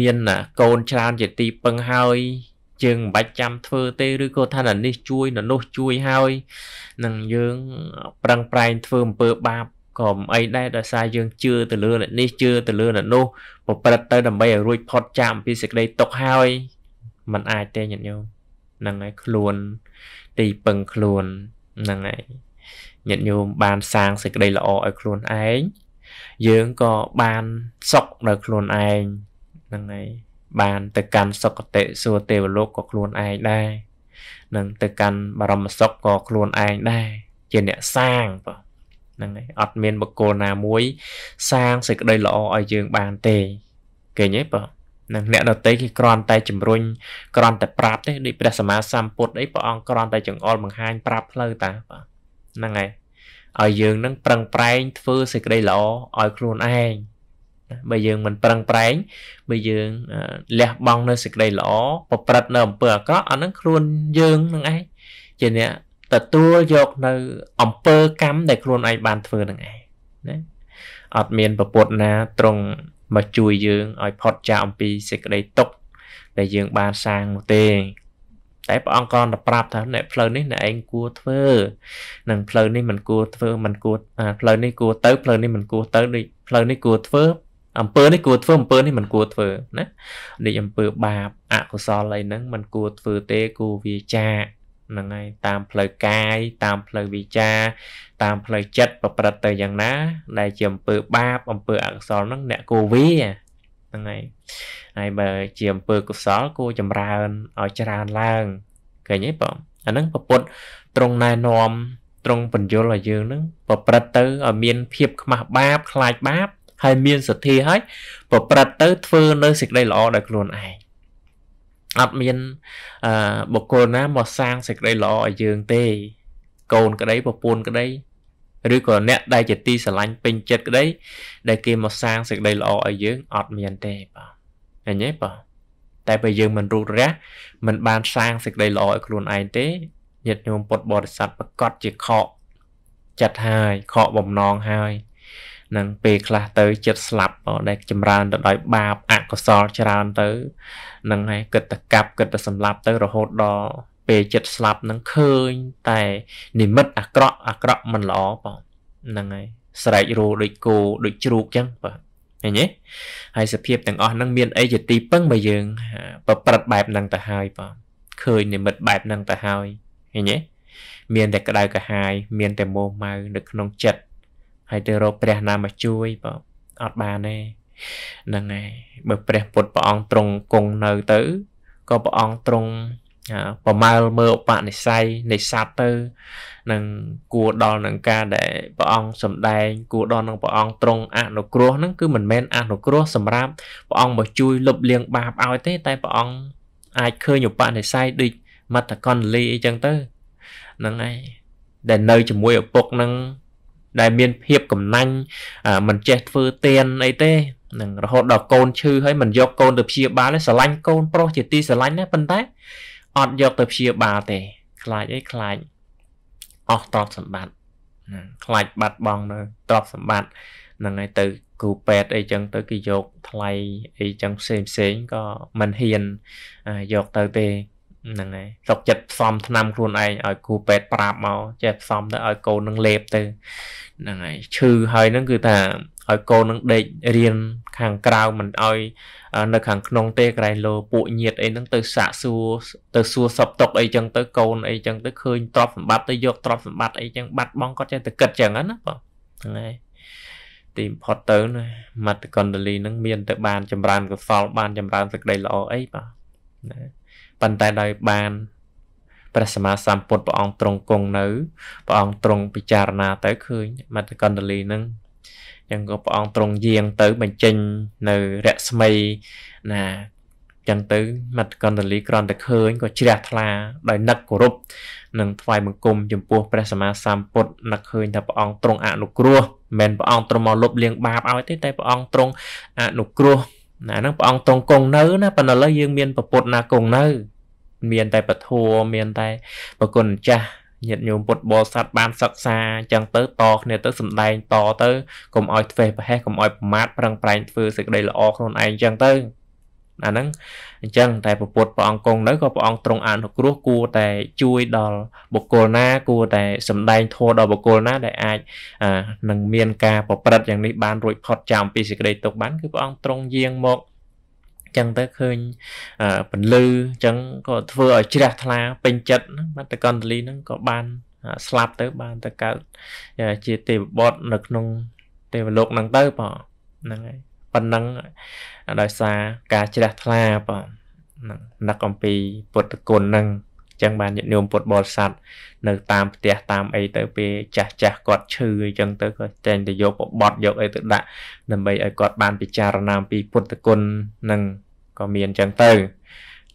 មានកូនច្រើនជាទីពឹងហើយយើងមិនបាច់ចាំធ្វើទេឬក៏ថាណានេះជួយណានោះជួយហើយនឹងយើងប្រឹងប្រែងធ្វើអំពើបាបក៏មិនអីដែរដោយសារយើងជឿទៅលើនេះជឿទៅលើនោះប្រព្រឹត្តទៅ ដើម្បីឲ្យរួចផុតចាកអំពីសេចក្តីទុកហើយมันអាចទេញាតិញោមហ្នឹងហើយខ្លួនទីពឹងខ្លួនហ្នឹងហើយញាតិញោមបានសាងសេចក្តីល្អឲ្យខ្លួនឯងយើងក៏បានសុខដល់ខ្លួនឯងហ្នឹងហើយបានទៅកាន់សុគតិសួគ៌ទេវលោកក៏ខ្លួនឯងដែរនឹងទៅកាន់បរមសុខក៏ខ្លួនឯងដែរជាអ្នកសាងបងហ្នឹងហើយអត់មានបកគលណាមួយ សាងសេចក្តីល្អឲ្យយើងបានទេ គេញ៉េបើនឹងអ្នកដតីគេគ្រាន់តែជំរុញគ្រាន់តែប្រាប់ទេដូចព្រះសម្មាសម្ពុទ្ធអីព្រះអង្គគ្រាន់តែចង្អុលបង្ហាញប្រាប់ផ្លូវតាបាទហ្នឹងហើយឲ្យយើងនឹងប្រឹងប្រែងធ្វើសេចក្តីល្អឲ្យខ្លួនឯងបើយើងមិនប្រឹងប្រែងបើយើងលះបង់នៅសេចក្តីល្អប្រព្រឹត្តនៅអំពើអាក្រក់អានឹងខ្លួនយើងនឹងឯងជាអ្នកទទួលយកនៅអំពើកម្មដែលខ្លួនឯងបានធ្វើនឹងឯងណាអត់មានប្រពុតណាត្រង់មកជួយយើងឲ្យផុតចាកអំពីសេចក្តីទុក្ខដែលយើងបានសាងនោះទេតែព្រះអង្គក៏ទៅប្រាប់ថាអ្នកផ្លូវនេះអ្នកឯងគួរធ្វើនិងផ្លូវនេះមិនគួរធ្វើមិនគួរផ្លូវនេះគួរទៅផ្លូវនេះមិនគួរទៅដូចផ្លូវនេះគួរធ្វើអំពើនេះគួរធ្វើអំពើនេះមិនគួរធ្វើណាដូចអំពើបាបអកុសលអីហ្នឹងមិនគួរធ្វើទេគួរវាចាកហ្នឹងហើយតាមផ្លូវកាយតាមផ្លូវវិជ្ជាតាមផ្លូវចិត្តប្រព្រឹត្តទៅយ៉ាងណា ដែលជាអំពើបាបអំពើអកុសលហ្នឹងអ្នកគូវាហ្នឹងហើយហើយបើជាអំពើកុសលគូចម្រើនឲ្យច្រើនឡើងឃើញទេបងអាហ្នឹង ប្រពុតត្រង់ណែនាំត្រង់បញ្យលឲ្យយើងហ្នឹងប្រព្រឹត្តទៅឲ្យមានភាពខ្មាស់បាបខ្លាចបាបហើយមានសទ្ធាហើយប្រព្រឹត្តទៅ ធ្វើនៅសេចក្តីល្អដោយខ្លួនឯងអត់មានអឺបុគ្គលណាមកសាងសេចក្តីល្អឲ្យយើងទេ កូនក្តីប្រពន្ធក្តីឬក៏អ្នកដែលជាទីស្រឡាញ់ពេញចិត្តក្តីដែលគេមកសាងសេចក្តីល្អឲ្យយើងអត់មានទេបាទឃើញទេបាទតែបើយើងមិនរូតរះមិនបានសាងសេចក្តីល្អឲ្យខ្លួនឯងទេញាតិញោមពុទ្ធបរិស័ទប្រកាសជាខកចិត្តហើយខកបំណងហើយនឹងពេលខ្លះទៅចិត្តស្លាប់ដែលចម្រើនទៅដោយ បាបអកុសលច្រើនទៅនឹងហើយគិតទៅកាប់គិតទៅសម្លាប់ទៅរហូតដល់ពេលចិត្តស្លាប់នឹងឃើញតែនិមិត្តអាក្រក់អាក្រក់មិនល្អបងហ្នឹងហើយស្រែករੂដូចគោដូចជ្រូកចឹងបាទឃើញទេហើយសភាពទាំងអស់ហ្នឹងមានអីជាទីពឹងបើយើងប្រព្រឹត្តបែបហ្នឹងទៅហើយបងឃើញនិមិត្តបែបហ្នឹងទៅហើយឃើញទេមានតែក្តៅកាហាយមាន តែមោម៉ៅនៅក្នុងចិត្តហើយទៅរកព្រះណាមកជួយបាទអត់បានទេហ្នឹងហើយបើព្រះពុទ្ធព្រះអង្គទ្រង់គង់នៅទៅក៏ព្រះអង្គទ្រង់ប្រមើលមើលឧបនិស្ស័យនៃសត្វទៅនឹងគួរដល់នឹងការដែលព្រះអង្គសំដែងគួរដល់នឹងព្រះអង្គទ្រង់អនុគ្រោះហ្នឹងគឺមិនមែនអនុគ្រោះសម្រាប់ព្រះអង្គមកជួយលុបលាងបាបឲ្យ ទេតែព្រះអង្គអាចឃើញឧបនិស្ស័យដូចមត្តកុនលីអីចឹងទៅហ្នឹងហើយដែលនៅជាមួយឪពុកហ្នឹងដែលមានភាពកំណាញ់មិនចេះធ្វើទៀនអីទេនឹងរហូតដល់កូនឈឺហើយមិនយកកូនទៅព្យាបាលទេស្រឡាញ់កូនប្រុសជាទីស្រឡាញ់ណាប៉ុន្តែអត់យកទៅព្យាបាលទេ ខ្លាចអីខ្លាចអស់ទ្រព្យសម្បត្តិខ្លាចបាត់បង់នៅទ្រព្យសម្បត្តិហ្នឹងហើយទៅគ្រូពេទ្យអីចឹងទៅគេយកថ្លៃអីចឹងផ្សេងផ្សេងក៏មិនហ៊ានយកទៅទេហ្នឹងហើយសុកចិត្តផ្សំថ្នាំខ្លួនឯងឲ្យគ្រូពេទ្យប្រាប់មកចេះផ្សំទៅឲ្យកូននឹងលេបទៅហ្នឹងហើយឈឺហើយហ្នឹងគឺថាឲ្យកូននឹងដេករៀនខាងក្រៅមិនឲ្យនៅ ខាងក្នុងទេក្រែងលោពួកញាតអីហ្នឹងទៅសាកសួរទៅសួរសពຕົកអីចឹងទៅកូនអីចឹងទៅឃើញទ្រព្យសម្បត្តិទៅយកទ្រព្យសម្បត្តិអីចឹងបាត់បង់គាត់ចេះតែគិតចឹងណាបងហ្នឹងហើយទីបំផុតទៅណាមត្តកុណ្ដលីហ្នឹងមាន ទៅបានចម្រើនកុសលបានចម្រើនសេចក្តីល្អអីបាទណាប៉ុន្តែដោយបានព្រះសម្មាសម្ពុទ្ធព្រះអង្គទ្រង់គង់នៅព្រះអង្គទ្រង់ពិចារណាទៅឃើញមត្តកណ្ដលីនឹងចឹងក៏ព្រះអង្គទ្រង់យាងទៅបញ្ចេញនៅរស្មីណាចឹងទៅមត្តកណ្ដលីក្រន់តែឃើញក៏ជ្រះថ្លា ដោយនឹកគោរពនិងថ្វាយបង្គំចំពោះព្រះសម្មាសម្ពុទ្ធនឹកឃើញថាព្រះអង្គទ្រង់អនុគ្រោះមិនព្រះអង្គទ្រង់មកលុបលាង បាបឲ្យទេតែព្រះអង្គទ្រង់អនុគ្រោះណាហ្នឹងព្រះអង្គទ្រង់គង់នៅ ណាប៉ុន្តែឥឡូវយើងមានពពុទ្ធណាគង់នៅមានតែពធัวមានតែប្រគុណចាស់ញាតិញោមពុទ្ធបរិស័ទបាន សិក្សាអញ្ចឹងទៅតគ្នាទៅសំដែង តទៅកុំឲ្យធ្វេសប្រហែសកុំឲ្យប្រមាថប្រឹងប្រែងធ្វើសេចក្តីល្អខ្លួនឯងអញ្ចឹងទៅអាហ្នឹងអញ្ចឹងតែពពុទ្ធព្រះអង្គគង់នៅក៏ព្រះអង្គទ្រង់អនុគ្រោះគួរតែ ជួយដល់បុគ្គលណាគួរតែសំដែងធម៌ដល់បុគ្គលណា ដែលអាចនឹងមានការប្រព្រឹត្តយ៉ាងនេះបានរួចផុតចាំពីសេចក្តីទុកបានគឺព្រះអង្គទ្រង់យាងមកចឹងទៅឃើញពន្លឺចឹងក៏ធ្វើឲ្យជ្រះថ្លាពេញចិត្តមត្តកន្ទលីហ្នឹងក៏បានស្លាប់ទៅបានទៅកើតជាទេវបុត្រនៅក្នុងទេវលោកហ្នឹងទៅបងហ្នឹងហើយប៉ុណ្ណឹងដោយសារការជ្រះថ្លាបងហ្នឹងដឹកអំពីពុទ្ធគុណហ្នឹងចឹងបានញាតិញោមពុទ្ធបរិស័ទនៅតាមផ្ទះតាមអីទៅពេលចាស់ចាស់គាត់ឈឺអីចឹងទៅក៏តែងតែយកបបត់យកអីទៅដាក់ដើម្បីឲ្យគាត់បានពិចារណាអំពីពុទ្ធគុណនឹងក៏មានអញ្ចឹងទៅ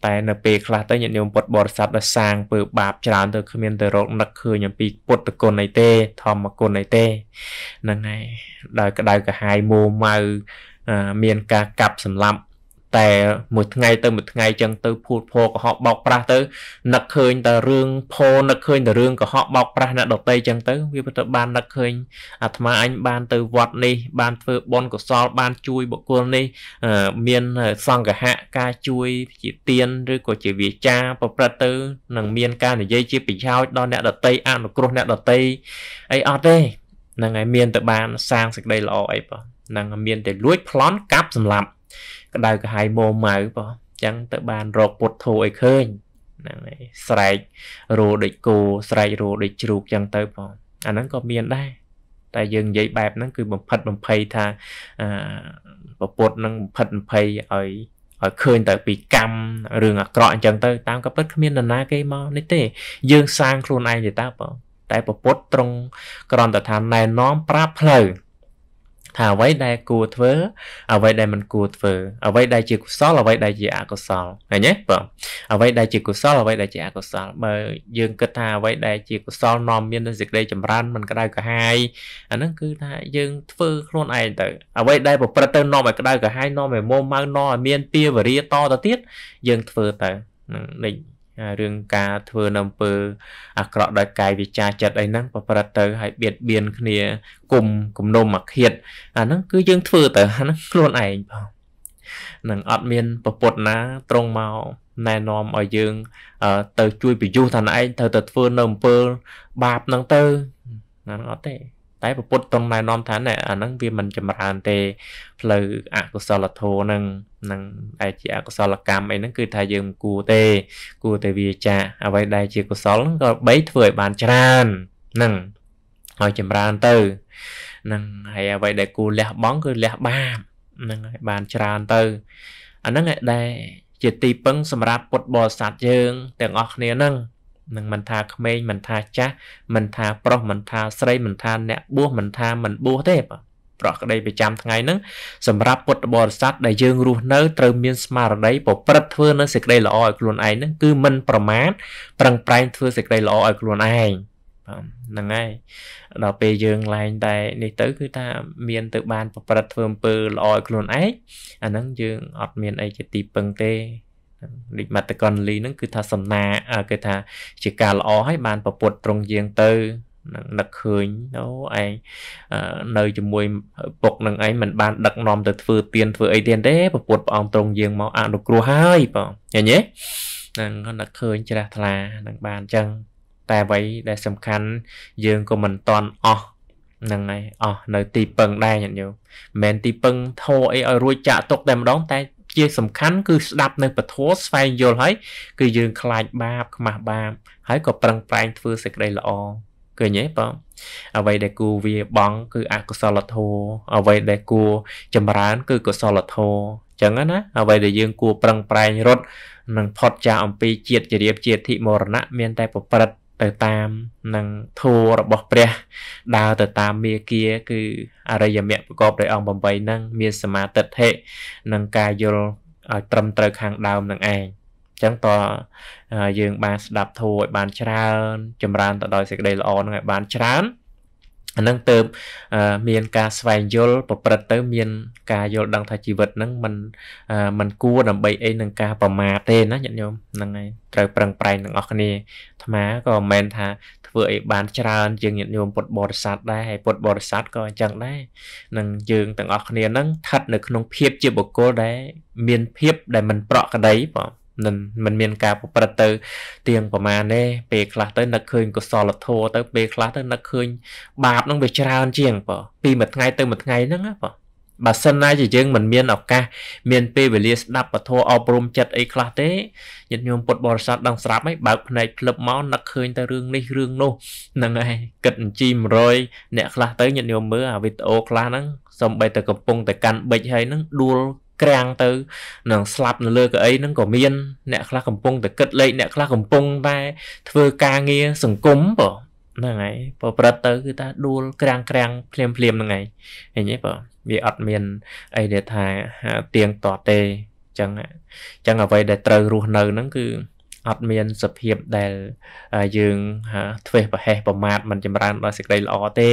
តែនៅពេលខ្លះទៅញាតិញោមពុទ្ធបរិស័ទដែលសាង ពើបាបច្រើនទៅគ្មានទៅរកនឹកឃើញអំពីពុទ្ធគុណអីទេ ធម្មគុណអីទេហ្នឹងហើយដោយក្តៅក្រហាយមោម៉ៅមានការកាប់សម្លាប់តែមួយថ្ងៃទៅមួយថ្ងៃចឹងទៅភូតភរកុហកបោកប្រាស់ទៅនឹកឃើញតែរឿងផោនឹកឃើញតែរឿងកុហកបោកប្រាស់អ្នកដតីចឹងទៅវាទៅបាននឹកឃើញអាត្មាអញបានទៅវត្តនេះបានធ្វើបុណ្យកុសល បាន ជួយបុគ្គលនេះមានសង្ឃហៈការជួយ ជាទានឬក៏ជាវាចាប្រព្រឹត្តទៅនឹងមានការនិយាយជាប្រយោជន៍ដល់អ្នកដតីអនុគ្រោះអ្នកដតីអីអត់ទេហ្នឹងហើយមានតែបានសាងសេចក្តីល្អអីបងហ្នឹងមានតែលួចប្លន់កាប់សម្លាប់ក្តៅក្រហាយមម៉ៅបោះអញ្ចឹងទៅបានរកពុតធូរអីឃើញហ្នឹងហើយស្រែករੂដូចគោស្រែករੂដូចជ្រូកអញ្ចឹងទៅបងអាហ្នឹងក៏មានដែរតែយើងនិយាយបែបហ្នឹងគឺបំផិតបំភ័យថាអឺពុតនឹងបំផិតបំភ័យឲ្យឲ្យឃើញទៅពីកម្មរឿងអាក្រក់អញ្ចឹងទៅតាមក៏ពិតគ្មាននរណាគេមកនេះទេ យើងសាងខ្លួនឯងទេតើបងតែពុទ្ធត្រង់ក្រំតថាណែនាំប្រាប់ផ្លូវថាអ្វីដែលគួរធ្វើអ្វីដែលមិនគួរធ្វើអ្វីដែលជាកុសលអ្វីដែលជាអកុសលឃើញទេបងអ្វីដែលជាកុសលអ្វីដែលជាអកុសលបើយើងគិតថាអ្វីដែលជាកុសលនាំមានសេចក្តីចម្រើនមិនក្តៅក្រហាយអាហ្នឹងគឺថាយើងធ្វើខ្លួនឯងទៅ អ្វីដែលប្រព្រឹត្តទៅនាំឲ្យក្តៅក្រហាយនាំឲ្យមុំម៉ៅនាំឲ្យមានពៀវរាតទៅទៀតយើងធ្វើទៅនឹងនេះរឿងការធ្វើនៅអំពើអាក្រក់ដោយកាយវិចារចិត្តអីហ្នឹងប្រព្រឹត្តទៅឲ្យបៀតបៀនគ្នា គុំគំនុំអាឃាតអាហ្នឹងគឺយើងធ្វើទៅអាហ្នឹងខ្លួនឯងផងនឹងអត់មានប្រពុតណាត្រង់មកណែនាំឲ្យយើង ទៅជួយប្រយុទ្ធថាឯងត្រូវទៅធ្វើនៅអំពើបាបហ្នឹងទៅហ្នឹងអត់ទេតែពពុទ្ធទ្រង់ណែនាំថាណែអាហ្នឹងវាមិនចម្រើនទេផ្លូវអកុសលធម៌ហ្នឹងនឹងឯជាអកុសលកម្មអីហ្នឹងគឺថាយើងមិនគួរទេគួរតែវាចាអ្វីដែលជាកុសលហ្នឹងក៏បីធ្វើឲ្យបានច្រើនហ្នឹងឲ្យចម្រើនទៅហ្នឹងហើយអ្វីដែលគួរលះបង់គឺលះបាបហ្នឹងហើយបានច្រើនទៅអាហ្នឹងឯដែរជាទីពឹងសម្រាប់ពុទ្ធបរិស័ទយើង ទាំងអស់គ្នាហ្នឹងនឹងមិនថាក្មេងមិនថាចាស់មិនថាប្រុសមិនថាស្រីមិនថាអ្នកបួសមិនថាមិនបួសទេបាទប្រោះក្តីប្រចាំថ្ងៃហ្នឹងសម្រាប់ពុទ្ធបរិស័ទដែលយើងរស់នៅត្រូវមានស្មារតីប្រព្រឹត្តធ្វើនៅសេចក្តីល្អឲ្យខ្លួនឯងហ្នឹងគឺមិនប្រមាថប្រឹងប្រែងធ្វើសេចក្តីល្អឲ្យខ្លួនឯងបាទហ្នឹងហើយដល់ពេលយើងឡើងតែនេះទៅគឺថាមានទៅបានប្រព្រឹត្តធ្វើអំពើល្អឲ្យខ្លួនឯងអាហ្នឹងយើងអត់មានអីជាទីពឹងទេនិមត្តកុនលីហ្នឹងគឺថាសំណាគេថាជាការល្អហើយបានប្រពុតត្រង់យាងទៅនឹងនឹកឃើញអូឯងនៅជាមួយពុកនឹងឯងមិនបានដឹកនាំទៅធ្វើទៀនធ្វើអីទៀតទេប្រពុតព្រះអង្គត្រង់យាងមកអនុគ្រោះហើយបងឃើញទេហ្នឹងនឹកឃើញច្រាស់ថ្លានឹងបានអញ្ចឹងតែអ្វីដែលសំខាន់យើងក៏មិនតន់អស់ហ្នឹងហើយអស់នៅទីពឹងដែរញាតិញោមមិនមែនទីពឹងធោអីឲ្យរួចចាក់ទុកតែម្ដងតែជាសំខាន់គឺស្ដាប់នៅពធស្វែងយល់ហើយគឺយើងខ្លាចបាបខ្មាស់បាបហើយក៏ប្រឹងប្រែងធ្វើសេចក្តីល្អឃើញទេបងអ្វីដែលគួរវាបង គឺអកុសលធម៌អ្វីដែលគួរចម្រើន គឺកុសលធម៌ចឹងណាអ្វីដែលយើងគួរប្រឹងប្រែងរត់នឹងផុតចាកអំពីជាតិជរាបជាតិមរណៈមានតែប្រព្រឹត្តទៅតាមនឹងធัวរបស់ព្រះដើរទៅតាមមាគាគឺអរិយមគ្គប្រកបដោយអង្គ8ហ្នឹងមានសមាទិដ្ឋិនិងការយល់ឲ្យត្រឹមត្រូវខាងដើមនឹងឯងចឹងតយើងបានស្ដាប់ធូរឲ្យបានច្រើនចម្រើនទៅដោយសេចក្តីល្អនឹងឲ្យបានច្រើនអានឹងទៅមានការស្វែងយល់ប្រព្រឹត្តទៅមានការយល់ដឹងថាជីវិតហ្នឹងมันมันគួរដើម្បីអីនឹងការប្រមាទទេណាញាតិញោមហ្នឹងហើយត្រូវប្រឹងប្រែងទាំងអស់គ្នាអាត្មាក៏មិនមែនថាធ្វើអីបាន ច្រើនជាងញាតិញោមពុទ្ធបរិស័ទដែរហើយពុទ្ធបរិស័ទក៏អញ្ចឹងដែរនឹងយើងទាំងអស់គ្នាហ្នឹងស្ថិតនៅក្នុងភាពជាបុគ្គលដែល មានភាពដែលมันប្រក្រតីបងមិនមិនមានការប្រព្រឹត្តទៅទៀងប្រមាណទេពេលខ្លះទៅនឹកឃើញកុសលធម៌ទៅពេលខ្លះទៅនឹកឃើញបាបនឹងវាច្រើនជាងបើពីមួយថ្ងៃទៅមួយថ្ងៃហ្នឹងបើបើសិនណាជាយើងមិនមានឱកាសមានពេលវេលាស្ដាប់ពធអប់រំចិត្តអីខ្លះទេញាតិញោមពុទ្ធបរិស័ទដឹងស្រាប់ហើយបើកភ្នែកភ្លឹបមកនឹកឃើញតែរឿងនេះរឿងនោះហ្នឹងហើយគិតអញ្ជី100អ្នកខ្លះទៅញាតិញោមមើលអាវីដេអូខ្លះហ្នឹងសំបីតែកំពុងតែកាន់បិចហើយហ្នឹងដួលក្រាំងទៅ នឹងស្លាប់នៅលើកៅអីហ្នឹងក៏មានអ្នកខ្លះកំពុងតែគិតលេខអ្នកខ្លះកំពុងតែធ្វើការងារ សង្គមបើហ្នឹងហើយបើប្រត់ទៅគឺថាដួលក្រាំងក្រាំងភ្លាមភ្លាមហ្នឹងហើយឃើញទេបើវាអត់មានអីដែលថាទៀងទាត់ទេចឹងចឹងអ្វីដែលត្រូវរស់នៅហ្នឹងគឺអត់មានសភាពដែលយើងធ្វេសប្រហែសប្រមាថមិនចម្រើនដល់សេចក្តីល្អទេ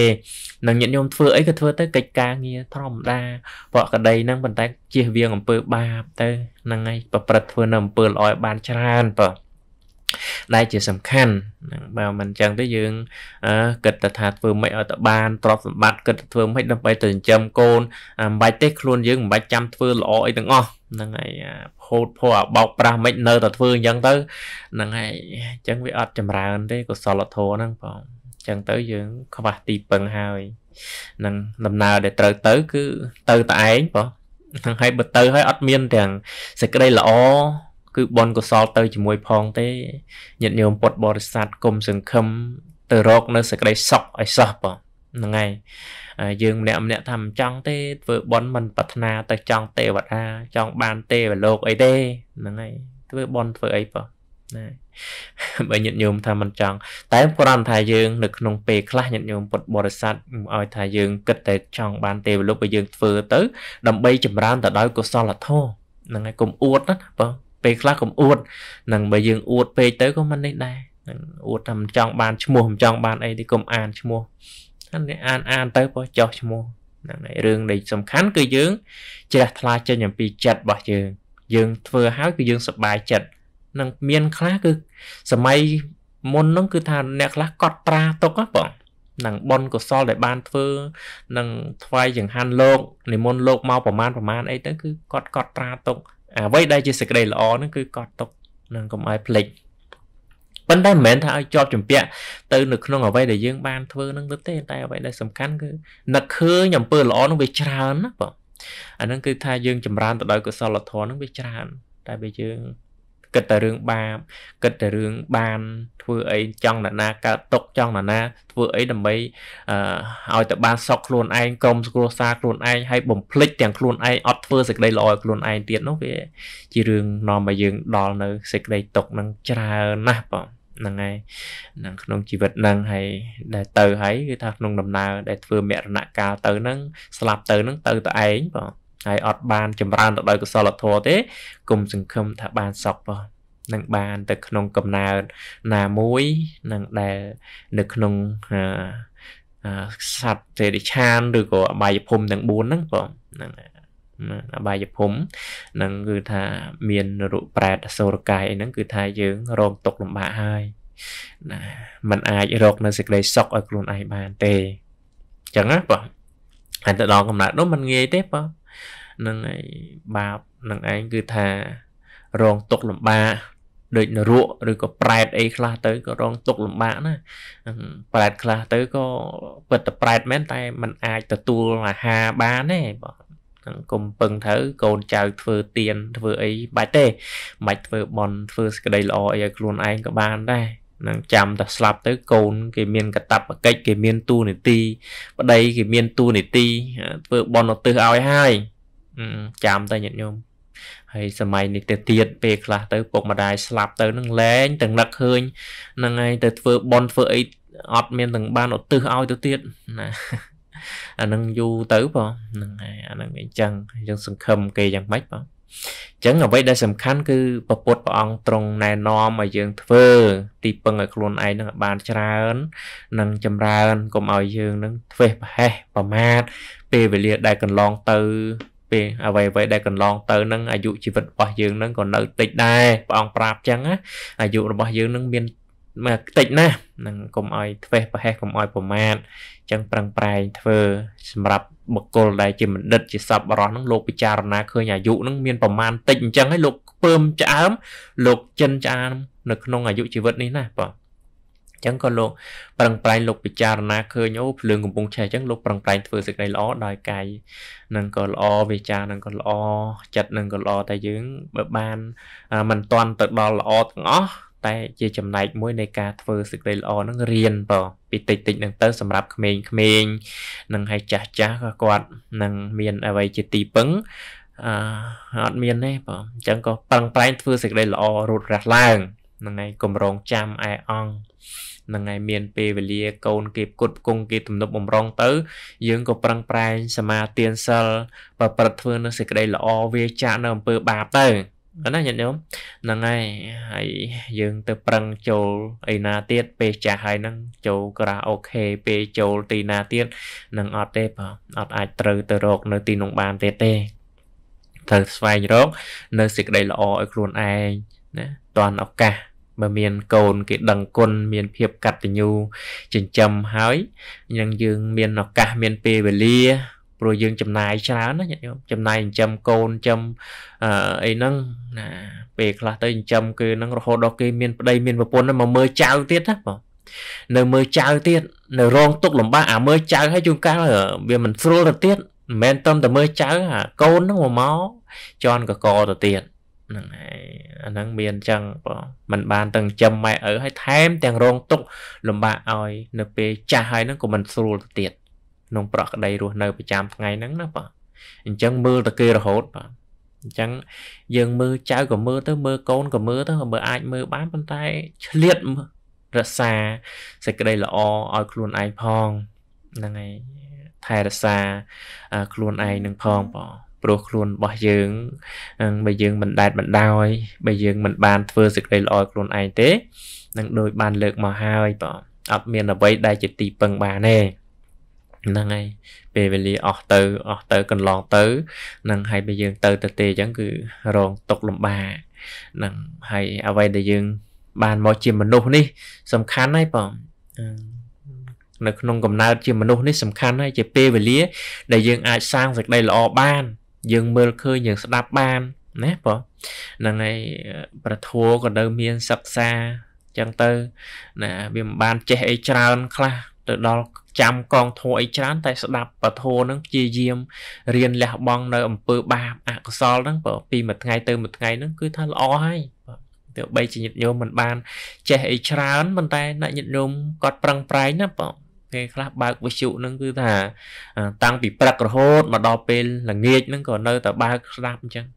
នឹងញាតិញោមធ្វើអីក៏ធ្វើទៅកិច្ចការងារធម្មតាបកក្តីហ្នឹងប៉ុន្តែជៀសវាងអំពើបាបទៅហ្នឹងហើយប្រព្រឹត្តធ្វើនៅអំពើល្អឲ្យបានច្រើនបើដែលជាសំខាន់ហ្នឹងបើមិនអញ្ចឹងទៅយើងគិតតែថាធ្វើម៉េចឲ្យទៅបានទ្រព្យសម្បត្តិគិតតែធ្វើម៉េចដើម្បីទៅចិញ្ចឹមកូនមិនបាច់ទេខ្លួនយើងមិនបាច់ចាំធ្វើល្អអីទាំងអស់ហ្នឹងហើយហូតភ័ពបោកប្រាស់មិននៅតែធ្វើអញ្ចឹងទៅហ្នឹងហើយអញ្ចឹងវាអត់ចម្រើនទេកុសលធម៌ហ្នឹងបងអញ្ចឹងទៅយើងខ្វះទីពឹងហើយនឹងដំណើរដែលត្រូវទៅគឺទៅតែឯងបងហ្នឹងហើយបើទៅហើយអត់មានទាំងសេចក្តីល្អគឺបនកុសលទៅជាមួយផងទេញាតិញោមពុទ្ធបរិស័ទគុំសង្ឃឹមទៅរក នៅសេចក្តីសុខឲ្យសោះបងហ្នឹងហើយយើងម្នាក់ម្នាក់ថាមិនចង់ទេធ្វើបន់មិនប្រាថ្នាទៅចង់ទេវតាចង់បាន ទេវលោកអីទេហ្នឹងហើយធ្វើបន់ធ្វើអីប៉ណាបើញាតិញោមថាមិនចង់តែប្រាំថាយើងនៅក្នុងពេលខ្លះញាតិញោមពុទ្ធបរិស័ទឲ្យថាយើងគិតតែចង់បានទេវលោកបើយើងធ្វើទៅដើម្បីចម្រើនទៅដោយកុសលធម៌ហ្នឹងហើយកុំអួតណាបើពេលខ្លះកុំអួតនឹងបើយើងអួតពេកទៅក៏មិននេះដែរអួតថាមិនចង់បានឈ្មោះមិនចង់បានអីទេកុំអានឈ្មោះអ្នកអានអានទៅបោះចោះឈ្មោះហ្នឹងហើយរឿងដែលសំខាន់គឺយើងជ្រះថ្លាចេញអំពីចិត្តរបស់យើងយើងធ្វើហើយគឺយើងសប្បាយចិត្តនឹងមានខ្លះគឺ សម័យមុនហ្នឹងគឺថា អ្នកខ្លះកត់ត្រាទុកហ៎បងនឹងបនកុសលដែលបានធ្វើនឹងថ្វាយចង្ហាន់លោកនិមន្តលោកមកប្រមាណប្រមាណអីទៅគឺគាត់កត់ត្រាទុកអ្វីដែលជាសេចក្តីល្អហ្នឹងគឺកត់ទុកនឹងកុំឲ្យភ្លេចប៉ុន្តែមិនមែនថាឲ្យជាប់ជំពាក់ទៅនៅក្នុងអ្វីដែលយើងបានធ្វើនឹងទៅទេ តែអ្វីដែលសំខាន់គឺនឹកឃើញអំពើល្អនឹងវាច្រើនណាបងអានឹងគឺថាយើងចម្រើនទៅដោយកុសលធម៌នឹងវាច្រើនតែបើយើងគិតតែរឿងបាបគិតតែរឿងបានធ្វើអីចង់នរណាកើតຕົកចង់នរណា ធ្វើអីដើម្បីឲ្យតែបានសក់ខ្លួនឯងក្រុមគ្រួសារខ្លួនឯងហើយបំភ្លេចទាំងខ្លួនឯងអត់ធ្វើសេចក្តីល្អឲ្យខ្លួនឯងទៀតនោះវាជារឿងនាំឲ្យយើងដល់នៅសេចក្តីຕົកនឹងច្រើនណាស់បងហ្នឹងហើយនឹងក្នុងជីវិតហ្នឹងហើយដែលទៅហើយគឺថាក្នុងដំណើរដែលធ្វើមរណកាលទៅហ្នឹងស្លាប់ទៅហ្នឹងទៅតែឯងបងហើយអត់បាន ចម្រើនទៅដោយកុសលធម៌ទេគុំសង្ឃឹមថាបានសុខបងនឹងបានទៅក្នុងកំណើតណាមួយនឹងដែលនៅក្នុងសត្វទេរិឆានឬក៏អបាយភូមិទាំង4ហ្នឹងបងហ្នឹងហើយអបាយភូមិហ្នឹងគឺថាមានរូបប្រែតអសូរកាយហ្នឹងគឺថាយើងរងទុកលំបាកហើយណាมันអាចរកនៅសេចក្តីសុខឲ្យខ្លួនឯងបានទេអញ្ចឹងណាបងហើយទៅដល់កំណត់នោះมันងាយទេបងនឹងឯងបាបនឹងឯងគឺថារងទុកលំបាកដូចនរកឬក៏ប្រែតអីខ្លះទៅក៏រងទុកលំបាកណាប្រែតខ្លះទៅក៏ពិតតែប្រែតមែនតែมันអាចទទួលអាហារបានទេបងកុំពឹងទៅកូនចៅធ្វើទៀនធ្វើអីបាច់ទេមិនធ្វើបន់ធ្វើសក្តីល្អអីឲ្យខ្លួនឯងក៏បានដែរនឹងចាំតែស្លាប់ទៅកូនគេមានកតបកិច្ចគេមានតួនាទីប្តីគេមានតួនាទីធ្វើបន់ឧទ្ទិសឲ្យហើយចាំតែញាតិញោមហើយសម័យនេះទៅទៀតពេលខ្លះទៅពុកម្ដាយស្លាប់ទៅនឹងលែងទាំងនឹកឃើញនឹងហើយទៅធ្វើបន់ធ្វើអីអត់មានទាំងបានឧទ្ទិសឲ្យទៅទៀតណាអានឹងយូរទៅបងហ្នឹងហើយអានឹងអញ្ចឹងយើងសង្ឃឹមគេយ៉ាងម៉េចបងអញ្ចឹងអ្វីដែលសំខាន់គឺពពុទ្ធព្រះអង្គទ្រង់ណែនាំឲ្យយើងធ្វើ ទីពឹងឲ្យខ្លួនឯងនឹងបានច្រើននិងចម្រើនកុំឲ្យយើងនឹងធ្វេសប្រហែសប្រមាថពេលវេលាដែលកន្លងទៅពេលអ្វីអ្វីដែលកន្លងទៅនឹងអាយុជីវិតរបស់យើងនឹងក៏នៅតិចដែរព្រះអង្គប្រាប់អញ្ចឹងណាអាយុរបស់យើងនឹងមានមកតិចណាស់នឹងកុំឲ្យធ្វេសប្រហែសកុំឲ្យប្រមាថអញ្ចឹងប្រឹងប្រែងធ្វើ សម្រាប់បុគ្គលដែលជាបណ្ឌិតជាសពបរោះនឹងលោកពិចារណាឃើញអាយុនឹងមានប្រមាណតិចអញ្ចឹងហើយលោកខ្ពើមឆ្អើមលោកចិនឆ្អើមនៅក្នុងអាយុជីវិតនេះណាបាទចឹងក៏លោកប្រឹងប្រែងលោកពិចារណាឃើញអូភ្លើងកំពុងឆេះចឹងលោកប្រឹងប្រែងធ្វើសេចក្តីល្អដោយកាយនឹងក៏ល្អវាចានឹងក៏ល្អចិត្តនឹងក៏ល្អតែយើងបើបានមិនតន់ទៅដល់ល្អទាំងអស់តែជាចំណែកមួយនៃការធ្វើសេចក្តីល្អនឹងរៀនបងពីតិចតិចនឹងទៅសម្រាប់ក្មេងក្មេងនឹងហើយចាស់ចាស់ក៏គាត់នឹងមានអ្វីជាទីពឹងអឺអត់មានទេបងអញ្ចឹងក៏ប្រឹងប្រែងធ្វើសេចក្តីល្អរត់រះឡើងហ្នឹងហើយកម្រងចាំឯអង្គហ្នឹងហើយមាន ពេលវេលាកូនគេគុតគង់គេទំនប់បំរុងទៅ យើងក៏ប្រឹងប្រែងសមាទានសិលប្រព្រឹត្តធ្វើនៅសេចក្តីល្អវាចាក់នៅអំពើបាបទៅអណាញាតិញោមហ្នឹងហើយហើយយើងទៅប្រឹងចូលអីណាទៀតពេលចាស់ហើយហ្នឹងចូលក្រាស់អូខេពេលចូលទីណាទៀតនឹងអត់ទេបើអត់អាចត្រូវទៅរក នៅទីនោះបានទៀតទេត្រូវស្វែងរកនៅសេចក្តីល្អឲ្យខ្លួនឯងណាតាន់ឱកាសបើមានកូនគេដឹងគុណមានភាពកតញ្ញូចិញ្ចឹមហើយនឹងយើងមានឱកាស មានពេលវេលាព្រោះយើងចំណាយច្រើនណាញាតិញោមចំណាយចិញ្ចឹមកូនចិញ្ចឹមអឺអីហ្នឹងណាពេលខ្លះទៅចិញ្ចឹមគឺហ្នឹងរហូតដល់គេមានប្តីមានប្រពន្ធមកមើលចៅទៀតណាបងនៅមើលចៅទៀតនៅរងទុកលំបាកអាមើលចៅហើយជួនកាលវាមិនស្រួលទៅទៀតមិនមែនតំតែមើលចៅអាកូនហ្នឹងមកមកជន់កកទៅទៀតហ្នឹងហើយអាហ្នឹងមានអញ្ចឹងបងมันបានទាំងចំម៉ែឪឲ្យថែមទាំងរងទុកលំបាកឲ្យនៅពេលចាស់ហើយហ្នឹងក៏មិនស្រួលទៅទៀតក្នុងប្រក្តីរស់នៅប្រចាំថ្ងៃហ្នឹងណាបាទអញ្ចឹងមើលតែគេរហូតបាទអញ្ចឹងយើងមើលចៅក៏មើលទៅមើលកូនក៏មើលទៅមើលអាចមើលបានប៉ុន្តែឆ្លៀតរក្សាសេចក្តីល្អឲ្យខ្លួនឯងផងហ្នឹងហើយថែរក្សាខ្លួនឯងនឹងផងបងព្រោះខ្លួនរបស់យើងបើយើងមិនដែតមិនដោយបើយើងមិនបានធ្វើសេចក្តីល្អខ្លួនឯងទេនឹងដូចបានលើកមកហើយបងអត់មានអ្វី ដែលជាទីពឹងបានទេហ្នឹងហើយពេលវេលាអស់ទៅអស់ទៅកន្លងទៅហ្នឹងហើយបើយើងទៅទៅទេអញ្ចឹងគឺរងຕົកលំបាកហ្នឹងហើយអ្វីដែលយើងបានមកជាមនុស្សនេះសំខាន់ហើយបងនៅក្នុងកំណើតជាមនុស្សនេះសំខាន់ហើយជាពេលវេលាដែលយើង អាចសាងសេចក្តីល្អបាន យើងមើលឃើញយើងស្ដាប់បានណាបងហ្នឹងហើយប្រធัวក៏នៅមានសិក្សាអញ្ចឹងទៅ ណាវាមិនបានចេះអីច្រើនខ្លះទៅដល់ចាំកងធัวអីច្រើនតែស្ដាប់បធัวហ្នឹងព្យាយាមរៀនលះបង់នៅអំពើបាបអកុសលហ្នឹងបើពីមួយថ្ងៃទៅមួយថ្ងៃហ្នឹងគឺ ថាល្អហើយទោះបីជាញាតិញោមមិនបាន ចេះអីច្រើនប៉ុន្តែអ្នកញាតិញោមគាត់ប្រឹងប្រែងណាបងពេលខ្លះបើកវិទ្យុហ្នឹងគឺថាតាំងពីព្រឹករហូតមកដល់ពេលល្ងាចហ្នឹងក៏នៅតែបើកស្ដាប់អញ្ចឹង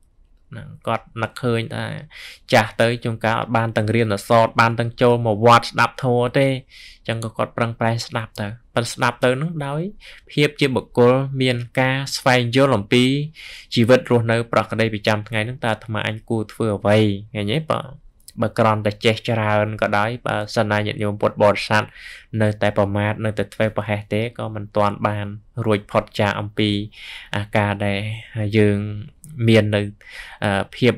ហ្នឹងគាត់នឹកឃើញថាចាស់ទៅជួនកាលអត់បានទាំងរៀនអសតបានទាំងចូលមកវត្តស្ដាប់ធម៌ទេអញ្ចឹងក៏គាត់ប្រឹងប្រែងស្ដាប់ទៅប៉ុន្តែស្ដាប់ទៅនឹងដោយភាពជាបុគ្គលមានការស្វែងយល់អំពីជីវិតរស់នៅប្រកបដោយប្រចាំថ្ងៃនឹងតើអាត្មាអញគួរធ្វើអ្វីថ្ងៃនេះបាទបើក្រំតែចេះច្រើនក៏ដោយបើសិនណាញាតិញោមពុទ្ធបរិស័ទនៅតែប្រមាថនៅតែធ្វើប្រហែសទេក៏មិនទាន់បានរួចផុតចាកអំពីអាការដែលយើងមាននៅភាព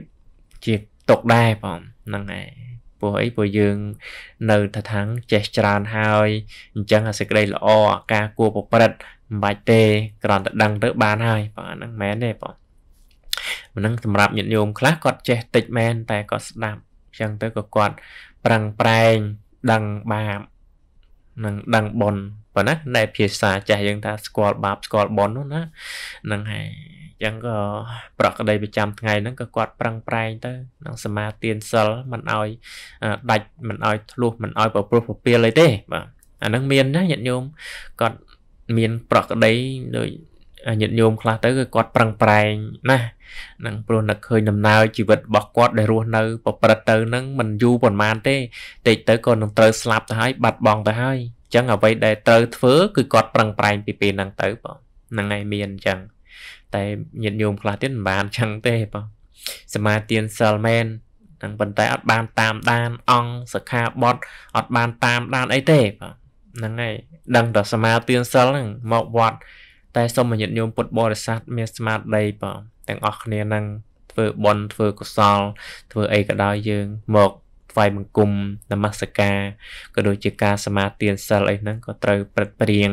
ជាຕົកដែរបងហ្នឹងហើយព្រោះអីព្រោះយើង នៅថាថាងចេះច្រើនហើយអញ្ចឹងអាសេចក្តីល្អអាការគួរប្រព្រឹត្តមិនបាច់ទេគ្រាន់តែដឹងទៅបានហើយបងហ្នឹងមែនទេបងមិនហ្នឹងសម្រាប់ញាតិញោមខ្លះគាត់ចេះតិចមែនតែគាត់ស្ដាប់ចឹងទៅក៏គាត់ប្រឹងប្រែងដឹងបាបនិងដឹងបុណ្យប៉ុណ្ណានៃភាសាចាស់យើងថាស្គាល់បាបស្គាល់បុណ្យនោះណាហ្នឹងហើយចឹងក៏ប្រក្តីប្រចាំថ្ងៃហ្នឹងក៏គាត់ប្រឹងប្រែងទៅនឹងសមាទានសិលមិនឲ្យដាច់មិនឲ្យ ធ្លុះមិនឲ្យប្រព្រឹត្តប្រពៀលអីទេ បាទអាហ្នឹងមានណាញាតិញោមគាត់មានប្រក្តីដូចញាតិញោមខ្លះទៅគឺគាត់ប្រឹងប្រែងណាស់នឹងព្រោះនឹកឃើញដំណើរជីវិតរបស់គាត់ដែលរស់នៅប្រព្រឹត្តទៅនឹងមិនយូរប៉ុន្មានទេតិចទៅក៏នឹងត្រូវស្លាប់ទៅហើយបាត់បង់ទៅហើយអញ្ចឹងអ្វីដែលត្រូវធ្វើគឺគាត់ប្រឹងប្រែងពីពេលហ្នឹងទៅបងហ្នឹងឯងមានអញ្ចឹងតែញាតិញោមខ្លះទៀតមិនបានអញ្ចឹងទេបងសមាទានសិលមែនហ្នឹងប៉ុន្តែអត់បានតាមដានអង្គសខាបតអត់បានតាមដានអីទេបងហ្នឹងឯងដឹងតែសមាទានសិលហ្នឹងមកវត្តតែសូមញាតិញោមពុទ្ធបរិស័ទមានស្មារតីបងទាំងអស់គ្នានឹងធ្វើបុណ្យធ្វើកុសលធ្វើអីក៏ដោយយើង មកថ្វាយបង្គំនមស្ការក៏ដូចជាការសមាទានសិលអីហ្នឹងក៏ត្រូវព្រឹត្តព្រៀង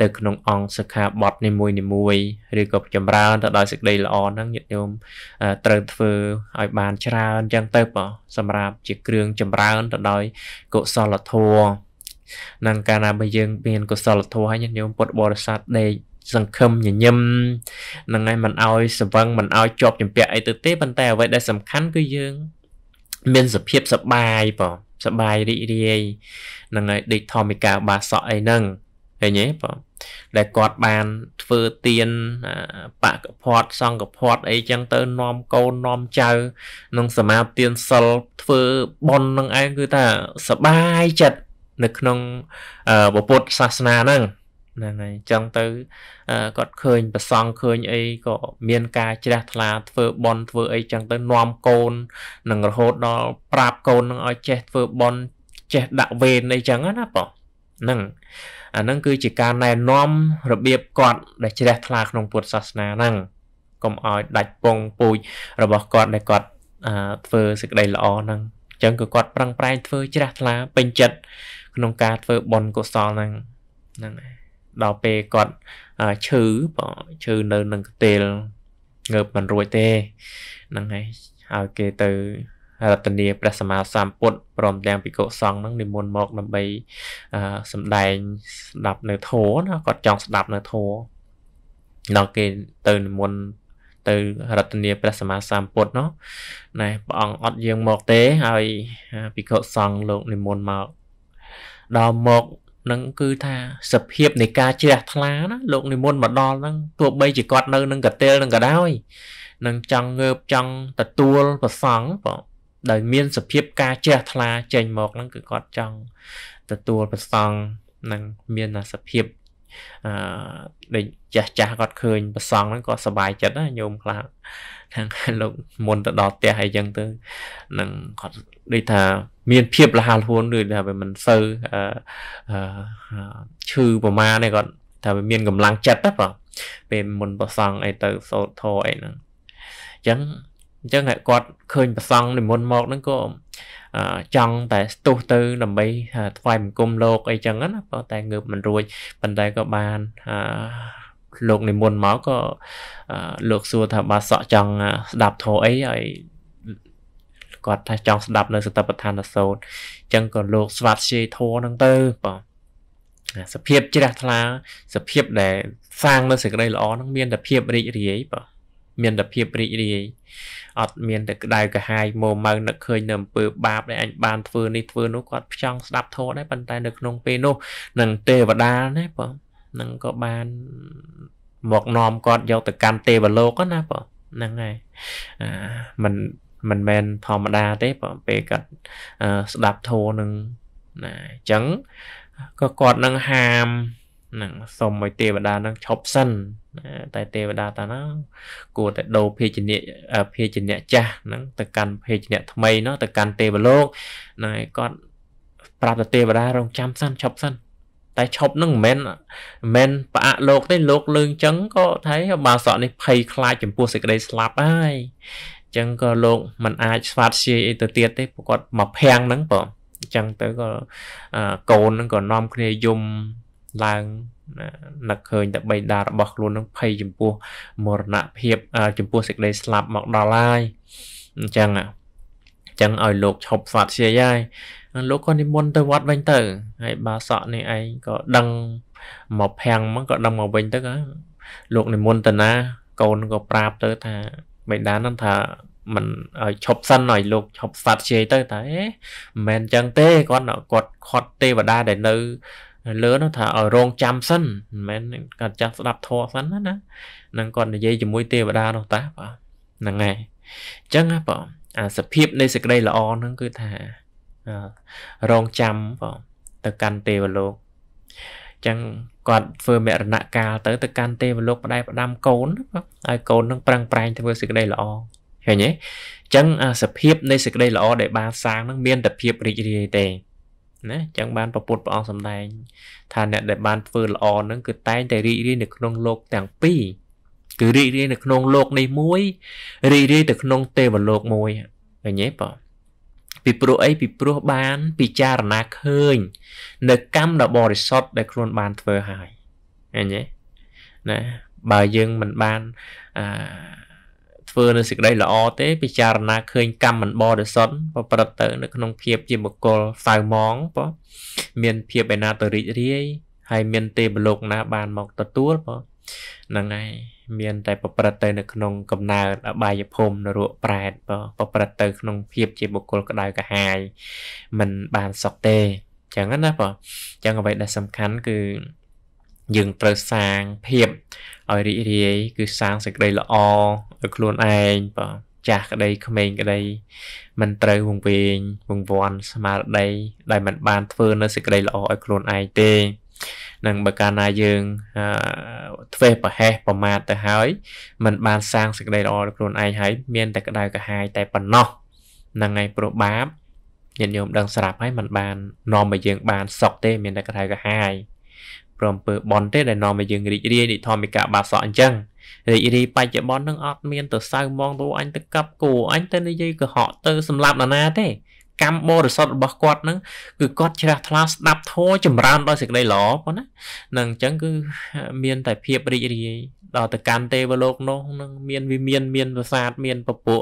ទៅក្នុងអង្គសិក្ខាបទនីមួយនីមួយឬក៏ចម្រើនទៅដោយសេចក្តីល្អហ្នឹងញាតិញោមត្រូវធ្វើឲ្យបានច្រើនអញ្ចឹងទៅបងសម្រាប់ជាគ្រឿងចម្រើនទៅដោយកុសលធម៌នឹងកាលណាបើយើងមាន កុសលធម៌ហើយញាតិញោមពុទ្ធបរិស័ទដេកសង្ឃឹមញញឹមហ្នឹងហើយមិនឲ្យសង្វឹងមិនឲ្យជាប់ជំពាក់អីទៅទេប៉ុន្តែអ្វីដែលសំខាន់គឺយើងមានសភាពសបាយបងសបាយរីករាយហ្នឹងហើយដូចធម្មកាបាសក់អីហ្នឹងឃើញទេបងដែលគាត់បានធ្វើទៀនបកភ័តសង្កភ័តអីចឹងទៅនាំកូននាំចៅនឹងសមាទានសិលធ្វើបន់នឹងឯងគឺថាសបាយចិត្តនៅក្នុងពុទ្ធសាសនាហ្នឹងហ្នឹងហើយអញ្ចឹងទៅគាត់ឃើញប្រសងឃើញអីក៏មានការជ្រះថ្លាធ្វើបន់ធ្វើអីចឹងទៅនាំកូននឹងរហូតដល់ប្រាប់កូននឹងឲ្យចេះធ្វើបន់ចេះដាក់វេនអីចឹងណាបងហ្នឹងអាហ្នឹងគឺជាការណែនាំរបៀបគាត់ដែលជ្រះថ្លា ក្នុងពុទ្ធសាសនាហ្នឹងកុំឲ្យដាច់ពងពូជរបស់គាត់ដែលគាត់ធ្វើសេចក្តីល្អហ្នឹងអញ្ចឹងគឺគាត់ប្រឹងប្រែងធ្វើជ្រះថ្លា ពេញចិត្តក្នុងការធ្វើបុណ្យកុសលហ្នឹងហ្នឹងហើយដល់ពេលគាត់ឈឺបងឈឺនៅនឹងកទេលងើបមិនរួចទេហ្នឹងហើយហើយគេទៅរតនីព្រះសម្មាសម្ពុទ្ធព្រមទាំងភិក្ខុសង្ឃនឹងនិមន្តមកដើម្បីសំដែងស្ដាប់នៅធម៌ណាគាត់ចង់ស្ដាប់នៅធម៌ដល់គេទៅនិមន្តទៅរតនីព្រះសម្មាសម្ពុទ្ធនោះណែព្រះអង្គអត់យាងមកទេហើយភិក្ខុសង្ឃលោកនិមន្តមកដល់មកនឹងគឺថាសភាពនៃការជ្រះថ្លាណាលោកនិមន្តមកដល់ហ្នឹងទោះបីជាគាត់នៅនឹងកតេលនឹងក៏ដោយនឹងចង់ងើបចង់ទទួលប្រសង់បងដោយមានសភាពការជ្រះថ្លាចេញមកហ្នឹងគឺគាត់ចង់ទទួលប្រសង់នឹងមានសភាពអឺដូចចាស់ចាស់គាត់ឃើញប្រសងហ្នឹងគាត់សប្បាយចិត្តណាញោមខ្លះខាងលោកមុនទៅដល់ផ្ទះអីចឹងទៅនឹងគាត់ដូចថាមានភាពលះហលហួនដូចថាវាមិនសូវអឺឈឺប្រមាណទេគាត់ថាវាមានកម្លាំងចិត្តណាបងពេលមុនប្រសងអីទៅសោតធអីហ្នឹងអញ្ចឹងអញ្ចឹងគាត់ឃើញប្រសងនិមន្តមកហ្នឹងក៏ចង់តែស្ទុះទៅដើម្បី ថ្វាយបង្គំលោកអីចឹងណាប៉ុន្តែងើបមិនរួចប៉ុន្តែក៏បានលោកនិមន្តមកក៏លោកសួរថាបើសក់ចង់ស្ដាប់ធម៌អីហើយគាត់ថាចង់ស្ដាប់នៅសតបដ្ឋានសូត្រអញ្ចឹងក៏លោក ស្វាតជ័យធរហ្នឹងទៅបងសភាពជ្រះថ្លា សភាពដែលសាងនៅសេចក្តីល្អហ្នឹងមានតែភាពរីករាយបងមានតែភាពរីករាយអត់មានតែក្តៅក្រហាយមើលម៉ៅនឹកឃើញនៅអំពើបាបដែលអញបានធ្វើនេះធ្វើនោះគាត់ផ្ចង់ស្ដាប់ធម៌ដែរប៉ុន្តែនៅក្នុងពេលនោះនឹងទេវតាណាបងនឹងក៏បានមកនាំគាត់យកទៅកាន់ទេវលោកណាបងហ្នឹងហើយអាมันមិនមែនធម្មតាទេបងពេលគាត់ស្ដាប់ធម៌នឹងណាអញ្ចឹងក៏គាត់នឹងហាមហ្នឹងសុំឲ្យទេវតាហ្នឹងឈប់សិនតែទេវតាតាហ្នឹងគួរតែដូរភេជញ្ញៈភេជញ្ញៈចាស់ហ្នឹងទៅកាន់ភេជញ្ញៈថ្មីនោះទៅកាន់ទេវលោកហ្នឹងឯងគាត់ប្រាប់ទៅទេវតារងចាំសិនឈប់សិនតែឈប់ហ្នឹងមិនមែនមិនផ្អាក់លោកទេលោកលើងចឹងក៏ថាបាសក់នេះភ័យខ្លាចចំពោះសេចក្តីស្លាប់ហើយចឹងក៏លោកមិនអាចស្វាតជាអីទៅទៀតទេព្រោះគាត់មកភាំងហ្នឹងបងចឹងទៅក៏កូនហ្នឹងក៏នាំគ្នាយំឡើងនឹកឃើញតែបិតារបស់ខ្លួននឹងភ័យចំពោះមរណភាពចំពោះសេចក្តីស្លាប់មកដល់ហើយអញ្ចឹងអញ្ចឹងឲ្យលោកឈប់ស្វាធ្យាយហើយលោកក៏និមន្តទៅវត្តវិញទៅហើយបាសក់នេះឯងក៏ដឹងមកភាំងមកក៏ដឹងមកវិញទៅលោកនិមន្តតាណាកូនក៏ប្រាប់ទៅថាបិតានឹងថាមិនឲ្យឈប់សិនឲ្យលោកឈប់ស្វាធ្យាយទៅតែមិនមែនអញ្ចឹងទេគាត់គាត់ខត់ទេវតាដែលនៅលើនោះថាឲ្យរងចាំសិនមិនមែនគាត់ចាំស្ដាប់ធေါ်សិនណាណានឹងគាត់និយាយជាមួយទេវតានោះតាបាទហ្នឹងហើយអញ្ចឹងណាបងអាសភាពនៃសេចក្តីល្អហ្នឹងគឺថារងចាំបងទៅកាន់ទេវលោកអញ្ចឹងគាត់ធ្វើមរណកាលទៅទៅកាន់ទេវលោកផ្ដែផ្ដាំកូនហើយកូននឹងប្រឹងប្រែងធ្វើសេចក្តីល្អឃើញទេអញ្ចឹងអាសភាពនៃសេចក្តីល្អដែលបានសាងនឹងមានតែភាពរីករាយទេណាចឹងបានប្រពុតព្រះអង្គសម្ដែងថាអ្នកដែលបានធ្វើល្អហ្នឹងគឺតែងតែរីករាយនៅក្នុងលោកទាំងពីរគឺរីករាយនៅក្នុងលោកនេះមួយ រីករាយទៅក្នុងទេវលោកមួយឃើញទេបងពីព្រោះអីពីព្រោះបានពិចារណាឃើញ នៅកម្មដ៏បរិសុទ្ធដែលខ្លួនបានធ្វើហើយឃើញទេណាបើយើងមិនបានអឺធ្វើនៅសេចក្តីល្អទេពិចារណាឃើញ កម្មមិនបរិសុទ្ធប្រព្រឹត្តទៅ នៅក្នុងភាពជាបុគ្គលសៅម៉ងបងមានភាពឯណាទៅរីករាយហើយមានទេវលោកណា បានមកទទួលបងហ្នឹងហើយមាន តែ ប្រព្រឹត្តទៅ នៅក្នុងកំណើតអបាយភូមិនរកប្រែតបងប្រព្រឹត្តទៅ ក្នុងភាពជាបុគ្គលក្តៅកាហាយមិនបានសុខទេចឹងណាបងចឹងអ្វីដែលសំខាន់គឺយើងត្រូវសាងភាពឲ្យរីករាយគឺសាងសេចក្តីល្អឲ្យខ្លួនឯងបាទចាស់ក្តីក្មេងក្តីមិនត្រូវវង្វេងវង្វាន់ស្មារតីដែលมันបានធ្វើនៅសេចក្តីល្អឲ្យខ្លួនឯងទេនឹងបើកាលណាយើងធ្វេសប្រហែសប្រមាថទៅហើយมันបានសាងសេចក្តីល្អដល់ខ្លួនឯងហើយមានតែក្តៅក្រហាយតែប៉ុណ្ណោះហ្នឹងហើយព្រោះបាបញាតិញោមដឹងស្រាប់ហើយมันបាននាំឲ្យយើង បានសក់ទេ មានតែក្តៅក្រហាយព្រមអំពើបនទេដែលនាំឲ្យយើងរីករាយនិធម្មកាបាបសក់អញ្ចឹងរីករាយបច្ចុប្បន្ននឹងអត់មានទៅសៅมองទៅអញទៅកាប់គោអញទៅនិយាយកុហកទៅសម្លាប់នរណាទេកម្មបរិសុទ្ធរបស់គាត់នឹងគឺគាត់ជ្រះថ្លាស្ដាប់ធម៌ចម្រើនដោយសេចក្តីល្អប៉ុណ្ណានឹងអញ្ចឹងគឺមាន តែភាពរីករាយដល់ទៅកាន់ទេវលោកនោះនឹងមានវិមាន មានប្រាសាទមានពពួក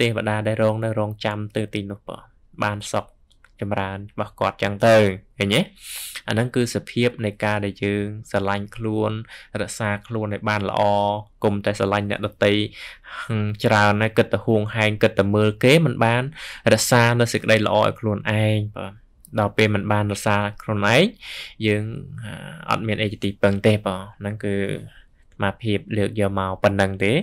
ទេវតាដែលរង នៅ រងចាំទៅទីនោះបងបានសុខចម្រើនរបស់គាត់អញ្ចឹងទៅឃើញទេអាហ្នឹងគឺសភាពនៃការដែលយើងស្រឡាញ់ខ្លួនរក្សាខ្លួនឲ្យបានល្អគុំតែស្រឡាញ់អ្នកដតីច្រើនណាស់គិតទៅហួងហែងគិតទៅមើលគេមិនបានរក្សានៅសេចក្តីល្អឲ្យខ្លួនឯងបាទដល់ពេលมันបានរសារខ្លួនឯងយើងអត់មានអីទីពឹងទេបងហ្នឹងគឺអាភាពលើកយកមកប៉ុណ្ណឹងទេ